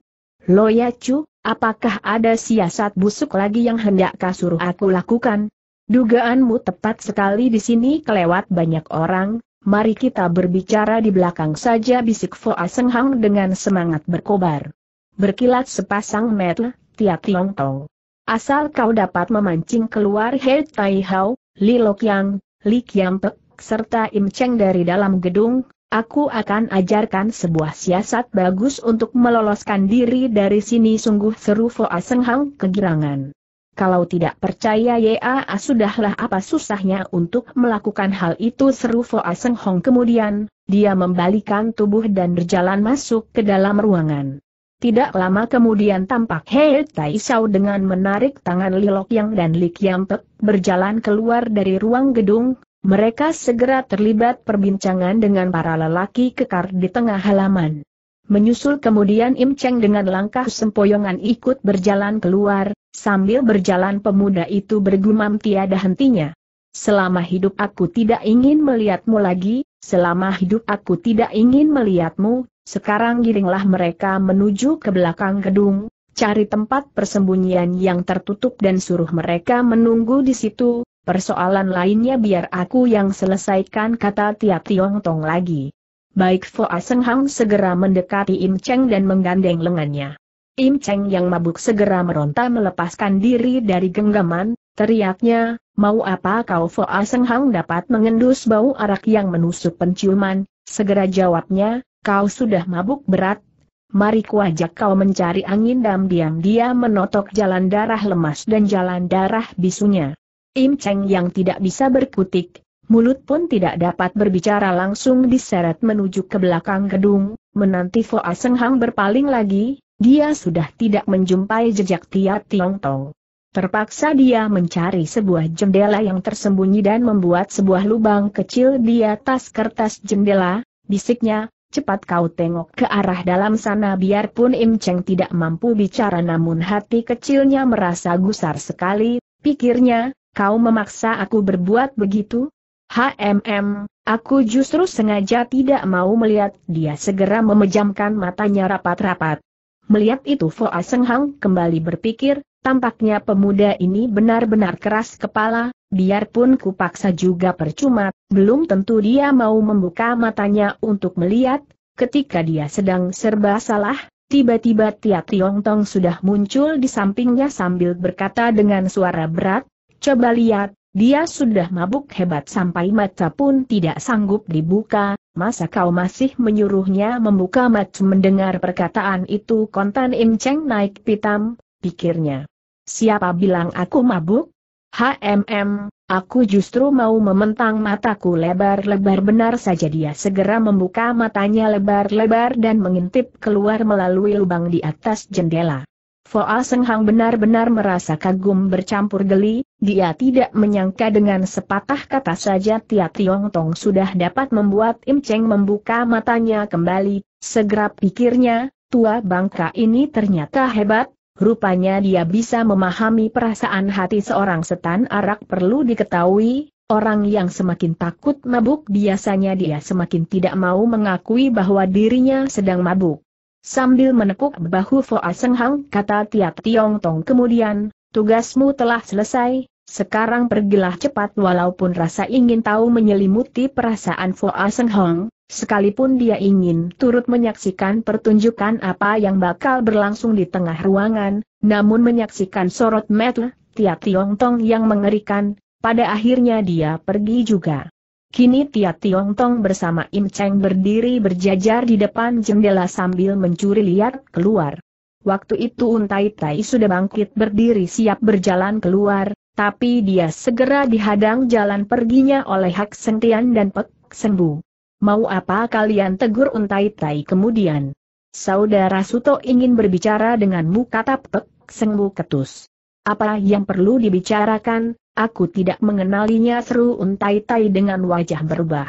ya Chu, apakah ada siasat busuk lagi yang hendak kasur aku lakukan? Dugaanmu tepat sekali di sini kelewat banyak orang, mari kita berbicara di belakang saja bisik Fo Asen Hong dengan semangat berkobar. Berkilat sepasang metel, tiap Tiong Tong. Asal kau dapat memancing keluar He Tai Hao, Li Lok Yang, Li Kiam Pek, serta Im Cheng dari dalam gedung, aku akan ajarkan sebuah siasat bagus untuk meloloskan diri dari sini sungguh seru Foa Seng Hang kegirangan. Kalau tidak percaya Ya sudahlah apa susahnya untuk melakukan hal itu seru Foa Seng Hong kemudian, dia membalikan tubuh dan berjalan masuk ke dalam ruangan. Tidak lama kemudian tampak Hei Tai Shao dengan menarik tangan Lilok Yang dan Li Kiam Pek, berjalan keluar dari ruang gedung, mereka segera terlibat perbincangan dengan para lelaki kekar di tengah halaman. Menyusul kemudian Im Cheng dengan langkah sempoyongan ikut berjalan keluar, sambil berjalan pemuda itu bergumam tiada hentinya. Selama hidup aku tidak ingin melihatmu lagi, Selama hidup aku tidak ingin melihatmu, sekarang giringlah mereka menuju ke belakang gedung, cari tempat persembunyian yang tertutup dan suruh mereka menunggu di situ, persoalan lainnya biar aku yang selesaikan kata Tia Tiong Tong lagi. Baik Fo Aseng Hang segera mendekati Im Cheng dan menggandeng lengannya. Im Cheng yang mabuk segera meronta melepaskan diri dari genggaman, Teriaknya, mau apa kau Foa Seng dapat mengendus bau arak yang menusuk penciuman, segera jawabnya, kau sudah mabuk berat. Mari kuajak kau mencari angin dan diam-diam menotok jalan darah lemas dan jalan darah bisunya. Im Cheng yang tidak bisa berkutik, mulut pun tidak dapat berbicara langsung diseret menuju ke belakang gedung, menanti Foa Seng berpaling lagi, dia sudah tidak menjumpai jejak Tia Tiong Tong. Terpaksa dia mencari sebuah jendela yang tersembunyi dan membuat sebuah lubang kecil di atas kertas jendela, bisiknya, cepat kau tengok ke arah dalam sana biarpun Im Cheng tidak mampu bicara namun hati kecilnya merasa gusar sekali, pikirnya, kau memaksa aku berbuat begitu? HMM, aku justru sengaja tidak mau melihat, dia segera memejamkan matanya rapat-rapat. Melihat itu Foa Seng kembali berpikir, tampaknya pemuda ini benar-benar keras kepala, biarpun kupaksa juga percuma, belum tentu dia mau membuka matanya untuk melihat, ketika dia sedang serba salah, tiba-tiba Tia Tiong Tong sudah muncul di sampingnya sambil berkata dengan suara berat, coba lihat, dia sudah mabuk hebat sampai mata pun tidak sanggup dibuka, masa kau masih menyuruhnya membuka mata mendengar perkataan itu kontan Cheng naik pitam, pikirnya. Siapa bilang aku mabuk? HMM, aku justru mau mementang mataku lebar-lebar benar saja dia segera membuka matanya lebar-lebar dan mengintip keluar melalui lubang di atas jendela. Foa Senghang benar-benar merasa kagum bercampur geli, dia tidak menyangka dengan sepatah kata saja Tia Tiong Tong sudah dapat membuat Im Cheng membuka matanya kembali, segera pikirnya, tua bangka ini ternyata hebat, rupanya dia bisa memahami perasaan hati seorang setan arak perlu diketahui, orang yang semakin takut mabuk biasanya dia semakin tidak mau mengakui bahwa dirinya sedang mabuk. Sambil menekuk bahu Foa Seng Hang kata Tia Tiong Tong kemudian, Tugasmu telah selesai, sekarang pergilah cepat walaupun rasa ingin tahu menyelimuti perasaan Foa Seng Hong, sekalipun dia ingin turut menyaksikan pertunjukan apa yang bakal berlangsung di tengah ruangan, namun menyaksikan sorot mata Tia Tiong Tong yang mengerikan, pada akhirnya dia pergi juga. Kini Tia Tiong Tong bersama Im Cheng berdiri berjajar di depan jendela sambil mencuri lihat keluar. Waktu itu Untai Tai sudah bangkit berdiri siap berjalan keluar, tapi dia segera dihadang jalan perginya oleh Hak Sentian dan Pek Sembu. Mau apa kalian tegur Untai Tai kemudian? Saudara Suto ingin berbicara denganmu kata Pek Sembu ketus. Apa yang perlu dibicarakan, aku tidak mengenalinya seru Untai Tai dengan wajah berubah.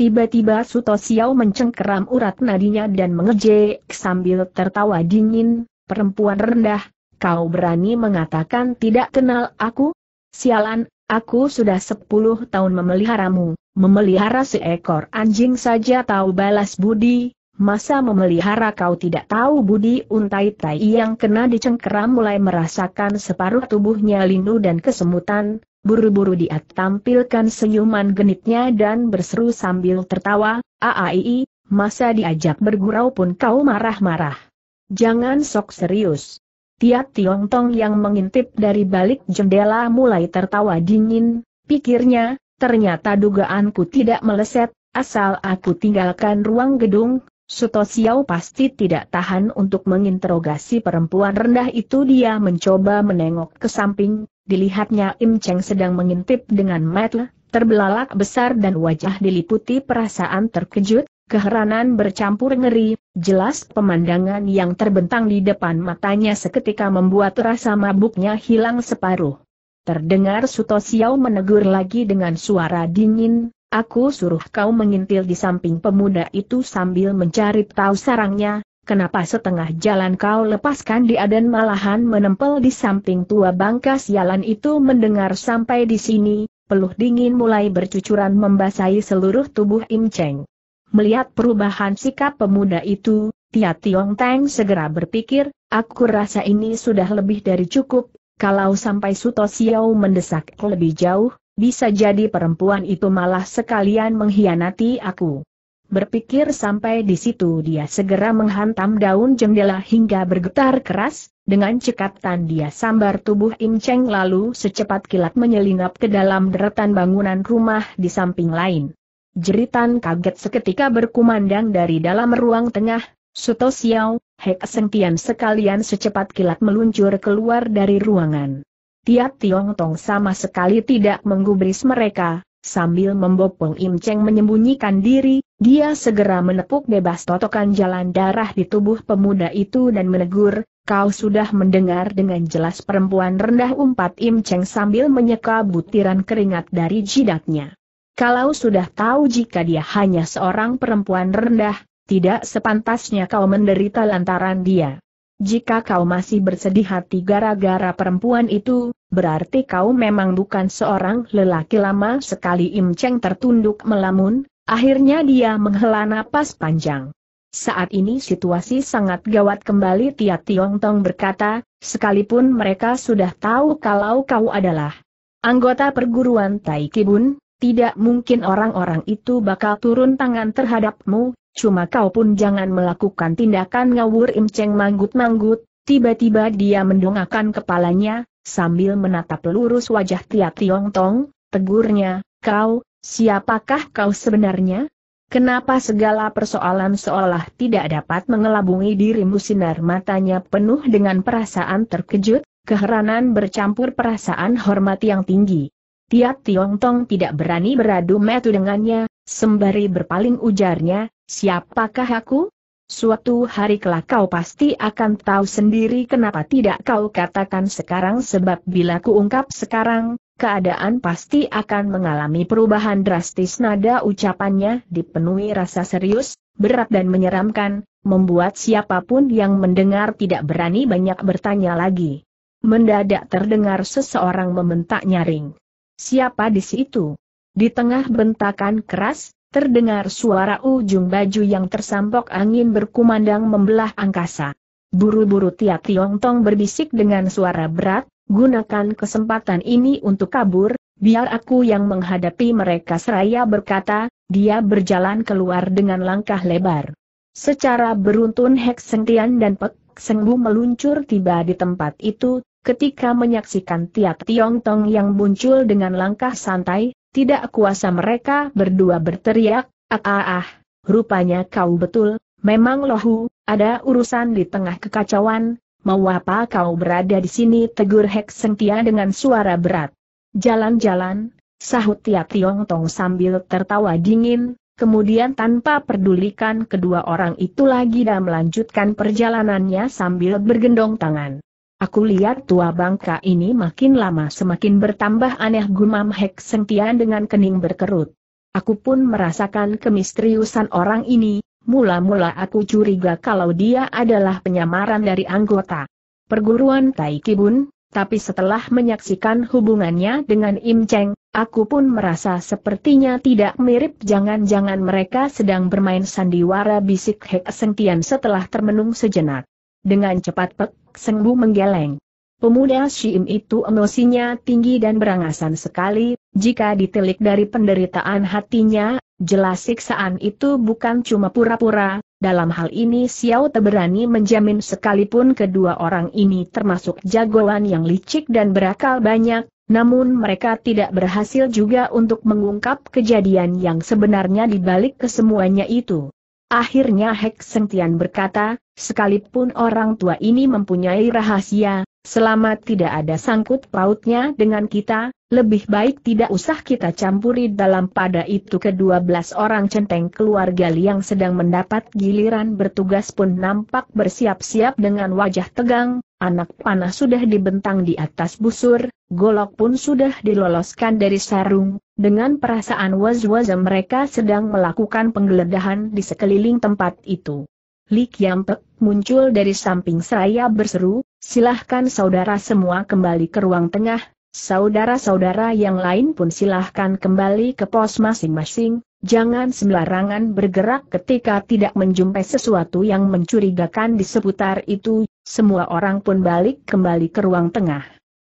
Tiba-tiba Suto Xiao mencengkeram urat nadinya dan mengejek sambil tertawa dingin, perempuan rendah, kau berani mengatakan tidak kenal aku? Sialan, aku sudah sepuluh tahun memeliharamu, memelihara seekor anjing saja tahu balas budi, masa memelihara kau tidak tahu budi untai tai yang kena dicengkeram mulai merasakan separuh tubuhnya lindu dan kesemutan, buru-buru dia tampilkan senyuman genitnya dan berseru sambil tertawa, aaii, masa diajak bergurau pun kau marah-marah. Jangan sok serius. Tiap tong yang mengintip dari balik jendela mulai tertawa dingin, pikirnya, ternyata dugaanku tidak meleset, asal aku tinggalkan ruang gedung, Suto Xiao pasti tidak tahan untuk menginterogasi perempuan rendah itu dia mencoba menengok ke samping, dilihatnya Im Cheng sedang mengintip dengan metle, terbelalak besar dan wajah diliputi perasaan terkejut, keheranan bercampur ngeri, jelas pemandangan yang terbentang di depan matanya seketika membuat rasa mabuknya hilang separuh. Terdengar Suto Xiao menegur lagi dengan suara dingin, Aku suruh kau mengintil di samping pemuda itu sambil mencari tahu sarangnya, kenapa setengah jalan kau lepaskan dia dan malahan menempel di samping tua bangka sialan itu mendengar sampai di sini, peluh dingin mulai bercucuran membasahi seluruh tubuh Im Cheng. Melihat perubahan sikap pemuda itu, Tia Tiong Teng segera berpikir, aku rasa ini sudah lebih dari cukup, kalau sampai Suto Xiao mendesak lebih jauh, bisa jadi perempuan itu malah sekalian mengkhianati aku. Berpikir sampai di situ dia segera menghantam daun jendela hingga bergetar keras, dengan cekatan dia sambar tubuh Im Cheng lalu secepat kilat menyelinap ke dalam deretan bangunan rumah di samping lain. Jeritan kaget seketika berkumandang dari dalam ruang tengah, Suto Xiao, Hek Sengtian sekalian secepat kilat meluncur keluar dari ruangan. Tiap Tiong Tong sama sekali tidak menggubris mereka, sambil membopong Im Cheng menyembunyikan diri, dia segera menepuk bebas totokan jalan darah di tubuh pemuda itu dan menegur, kau sudah mendengar dengan jelas perempuan rendah umpat Im Cheng sambil menyeka butiran keringat dari jidatnya. Kalau sudah tahu jika dia hanya seorang perempuan rendah, tidak sepantasnya kau menderita lantaran dia. Jika kau masih bersedih hati gara-gara perempuan itu, berarti kau memang bukan seorang lelaki lama sekali Im Cheng tertunduk melamun, akhirnya dia menghela napas panjang. Saat ini situasi sangat gawat kembali Tia Tiong Tong berkata, sekalipun mereka sudah tahu kalau kau adalah anggota perguruan Tai Kibun, tidak mungkin orang-orang itu bakal turun tangan terhadapmu, cuma kau pun jangan melakukan tindakan ngawur imceng manggut-manggut, tiba-tiba dia mendongakkan kepalanya, sambil menatap lurus wajah Tia Tiong Tong, tegurnya, kau, siapakah kau sebenarnya? Kenapa segala persoalan seolah tidak dapat mengelabungi dirimu sinar matanya penuh dengan perasaan terkejut, keheranan bercampur perasaan hormat yang tinggi. Tiap Tiong Tong tidak berani beradu metu dengannya, sembari berpaling ujarnya, siapakah aku? Suatu hari kelak kau pasti akan tahu sendiri kenapa tidak kau katakan sekarang sebab bila ku ungkap sekarang, keadaan pasti akan mengalami perubahan drastis nada ucapannya dipenuhi rasa serius, berat dan menyeramkan, membuat siapapun yang mendengar tidak berani banyak bertanya lagi. Mendadak terdengar seseorang membentak nyaring. Siapa di situ? Di tengah bentakan keras, terdengar suara ujung baju yang tersampok angin berkumandang membelah angkasa. Buru-buru Tia Tong berbisik dengan suara berat, gunakan kesempatan ini untuk kabur, biar aku yang menghadapi mereka seraya berkata, dia berjalan keluar dengan langkah lebar. Secara beruntun Hek Sengtian dan Pek Sengbu meluncur tiba di tempat itu, Ketika menyaksikan tiap Tiong Tong yang muncul dengan langkah santai, tidak kuasa mereka berdua berteriak, ah ah ah, rupanya kau betul, memang lohu, ada urusan di tengah kekacauan, mau apa kau berada di sini tegur Hek Sentia dengan suara berat. Jalan-jalan, sahut tiap Tiong Tong sambil tertawa dingin, kemudian tanpa pedulikan kedua orang itu lagi dan melanjutkan perjalanannya sambil bergendong tangan. Aku lihat tua bangka ini makin lama semakin bertambah aneh gumam Hek Sentian dengan kening berkerut. Aku pun merasakan kemistriusan orang ini, mula-mula aku curiga kalau dia adalah penyamaran dari anggota perguruan Taikibun, tapi setelah menyaksikan hubungannya dengan Im Cheng, aku pun merasa sepertinya tidak mirip jangan-jangan mereka sedang bermain sandiwara bisik Hek Sentian setelah termenung sejenak. Dengan cepat Pek Sengbu menggeleng. Pemuda Shim itu emosinya tinggi dan berangasan sekali, jika ditelik dari penderitaan hatinya, jelas siksaan itu bukan cuma pura-pura, dalam hal ini Xiao teberani menjamin sekalipun kedua orang ini termasuk jagoan yang licik dan berakal banyak, namun mereka tidak berhasil juga untuk mengungkap kejadian yang sebenarnya dibalik kesemuanya itu. Akhirnya Hek Sentian berkata, sekalipun orang tua ini mempunyai rahasia, selama tidak ada sangkut pautnya dengan kita, lebih baik tidak usah kita campuri dalam pada itu kedua belas orang centeng keluarga Liang sedang mendapat giliran bertugas pun nampak bersiap-siap dengan wajah tegang, anak panah sudah dibentang di atas busur, golok pun sudah diloloskan dari sarung, dengan perasaan was-was mereka sedang melakukan penggeledahan di sekeliling tempat itu. Li Kiampek muncul dari samping seraya berseru, Silahkan saudara semua kembali ke ruang tengah, saudara-saudara yang lain pun silahkan kembali ke pos masing-masing, jangan sembarangan bergerak ketika tidak menjumpai sesuatu yang mencurigakan di seputar itu, semua orang pun balik kembali ke ruang tengah.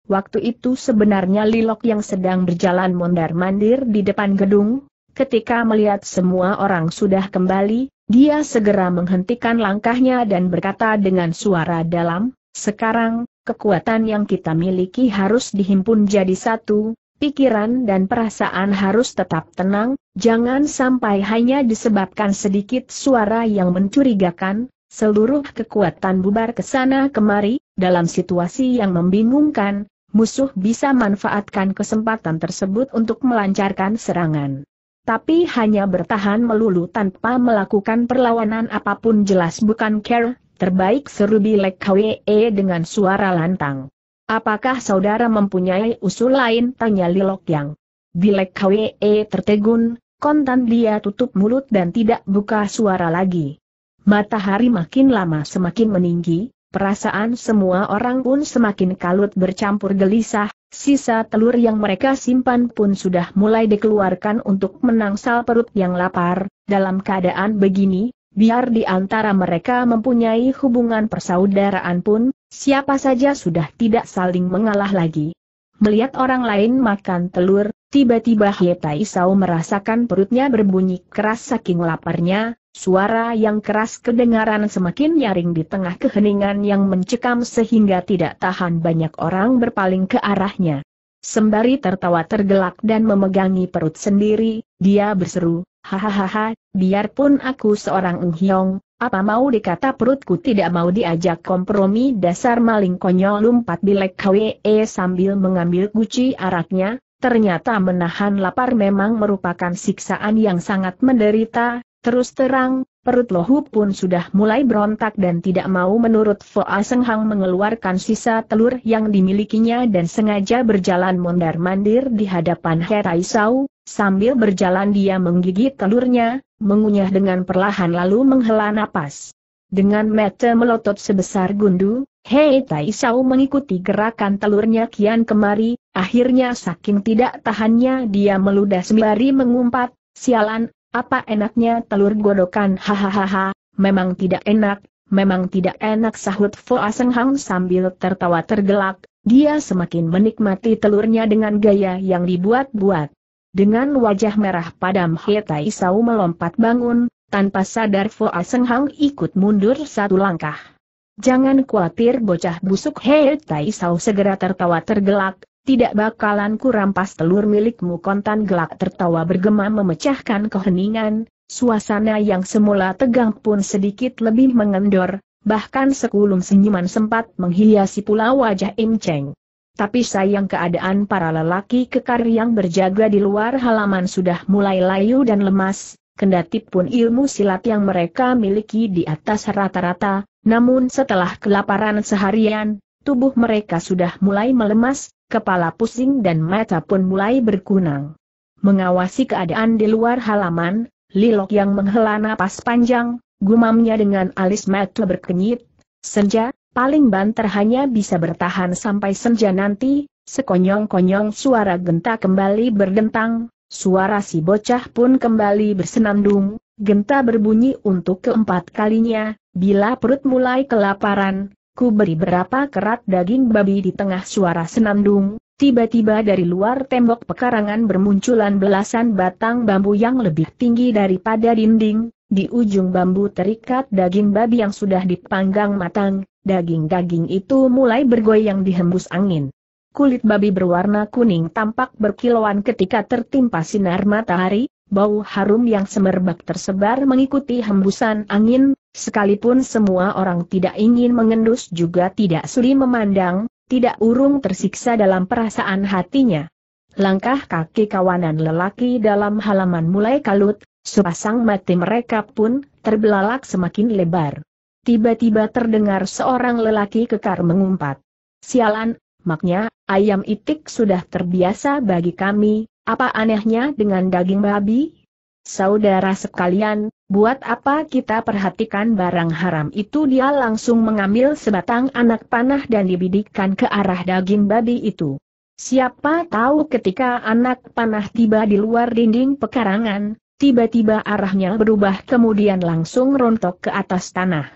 Waktu itu sebenarnya Lilok yang sedang berjalan mondar-mandir di depan gedung, ketika melihat semua orang sudah kembali, dia segera menghentikan langkahnya dan berkata dengan suara dalam, sekarang, kekuatan yang kita miliki harus dihimpun jadi satu, pikiran dan perasaan harus tetap tenang, jangan sampai hanya disebabkan sedikit suara yang mencurigakan, seluruh kekuatan bubar ke sana kemari, dalam situasi yang membingungkan, musuh bisa manfaatkan kesempatan tersebut untuk melancarkan serangan. Tapi hanya bertahan melulu tanpa melakukan perlawanan apapun jelas bukan care Terbaik seru Bilek Kwe dengan suara lantang. Apakah saudara mempunyai usul lain? Tanya Lilok Yang. Bilek Kwe tertegun, kontan dia tutup mulut dan tidak buka suara lagi. Matahari makin lama semakin meninggi, perasaan semua orang pun semakin kalut bercampur gelisah, sisa telur yang mereka simpan pun sudah mulai dikeluarkan untuk menangsal perut yang lapar, dalam keadaan begini, Biar di antara mereka mempunyai hubungan persaudaraan pun, siapa saja sudah tidak saling mengalah lagi. Melihat orang lain makan telur, tiba-tiba Hietai Sao merasakan perutnya berbunyi keras saking laparnya, suara yang keras kedengaran semakin nyaring di tengah keheningan yang mencekam sehingga tidak tahan banyak orang berpaling ke arahnya. Sembari tertawa tergelak dan memegangi perut sendiri, dia berseru, Hahaha, biarpun aku seorang enghiong, apa mau dikata perutku tidak mau diajak kompromi dasar maling konyol lompat bilek KWE sambil mengambil guci araknya, ternyata menahan lapar memang merupakan siksaan yang sangat menderita, terus terang, perut lohu pun sudah mulai berontak dan tidak mau menurut Foa Senghang mengeluarkan sisa telur yang dimilikinya dan sengaja berjalan mondar-mandir di hadapan Herai Sau, Sambil berjalan dia menggigit telurnya, mengunyah dengan perlahan lalu menghela nafas. Dengan mata melotot sebesar gundu, Hei Tai Shao mengikuti gerakan telurnya kian kemari, akhirnya saking tidak tahannya dia meludah sembari mengumpat, sialan, apa enaknya telur godokan hahaha, memang tidak enak, Memang tidak enak sahut Fo Aseng Hang sambil tertawa tergelak, dia semakin menikmati telurnya dengan gaya yang dibuat-buat. Dengan wajah merah padam He Tai Sau melompat bangun, tanpa sadar Fo Seng Hang ikut mundur satu langkah. Jangan khawatir bocah busuk He Tai Sau segera tertawa tergelak, tidak bakalan kurampas telur milikmu kontan gelak tertawa bergema memecahkan keheningan, suasana yang semula tegang pun sedikit lebih mengendor, bahkan sekulum senyuman sempat menghiasi pula wajah Im Cheng tapi sayang keadaan para lelaki kekar yang berjaga di luar halaman sudah mulai layu dan lemas, kendati pun ilmu silat yang mereka miliki di atas rata-rata, namun setelah kelaparan seharian, tubuh mereka sudah mulai melemas, kepala pusing dan mata pun mulai berkunang. Mengawasi keadaan di luar halaman, Lilok yang menghela napas panjang, gumamnya dengan alis mata berkenyit, senja, Paling banter hanya bisa bertahan sampai senja nanti, sekonyong-konyong suara genta kembali berdentang, suara si bocah pun kembali bersenandung, genta berbunyi untuk keempat kalinya, bila perut mulai kelaparan, ku beri berapa kerat daging babi di tengah suara senandung, Tiba-tiba dari luar tembok pekarangan bermunculan belasan batang bambu yang lebih tinggi daripada dinding, di ujung bambu terikat daging babi yang sudah dipanggang matang, Daging-daging itu mulai bergoyang dihembus angin. Kulit babi berwarna kuning tampak berkilauan ketika tertimpa sinar matahari, bau harum yang semerbak tersebar mengikuti hembusan angin, sekalipun semua orang tidak ingin mengendus juga tidak suri memandang, tidak urung tersiksa dalam perasaan hatinya. Langkah kaki kawanan lelaki dalam halaman mulai kalut, sepasang mati mereka pun terbelalak semakin lebar tiba-tiba terdengar seorang lelaki kekar mengumpat. Sialan, maknya, ayam itik sudah terbiasa bagi kami, apa anehnya dengan daging babi? Saudara sekalian, buat apa kita perhatikan barang haram itu dia langsung mengambil sebatang anak panah dan dibidikkan ke arah daging babi itu. Siapa tahu ketika anak panah tiba di luar dinding pekarangan, tiba-tiba arahnya berubah kemudian langsung rontok ke atas tanah.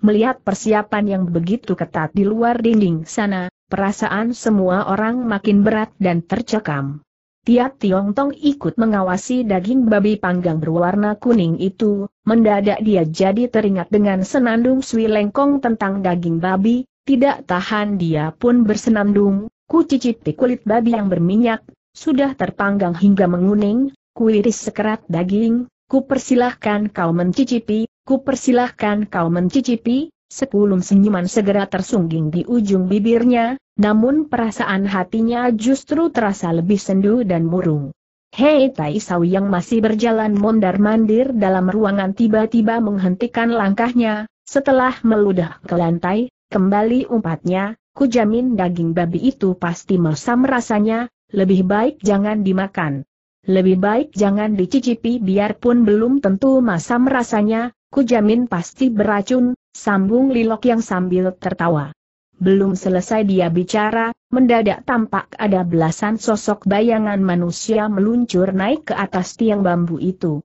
Melihat persiapan yang begitu ketat di luar dinding sana, perasaan semua orang makin berat dan tercekam. Tiap Tong ikut mengawasi daging babi panggang berwarna kuning itu, mendadak dia jadi teringat dengan senandung Sui Lengkong tentang daging babi, tidak tahan dia pun bersenandung, ku cicipi kulit babi yang berminyak, sudah terpanggang hingga menguning, ku iris sekerat daging, ku persilahkan kau mencicipi, persilahkan kau mencicipi, sekulum senyuman segera tersungging di ujung bibirnya, namun perasaan hatinya justru terasa lebih sendu dan murung. Hei Tai Sau yang masih berjalan mondar-mandir dalam ruangan tiba-tiba menghentikan langkahnya, setelah meludah ke lantai, kembali umpatnya, kujamin daging babi itu pasti mesam rasanya, lebih baik jangan dimakan. Lebih baik jangan dicicipi biarpun belum tentu masam rasanya, Kujamin pasti beracun, sambung Lilok yang sambil tertawa. Belum selesai dia bicara, mendadak tampak ada belasan sosok bayangan manusia meluncur naik ke atas tiang bambu itu.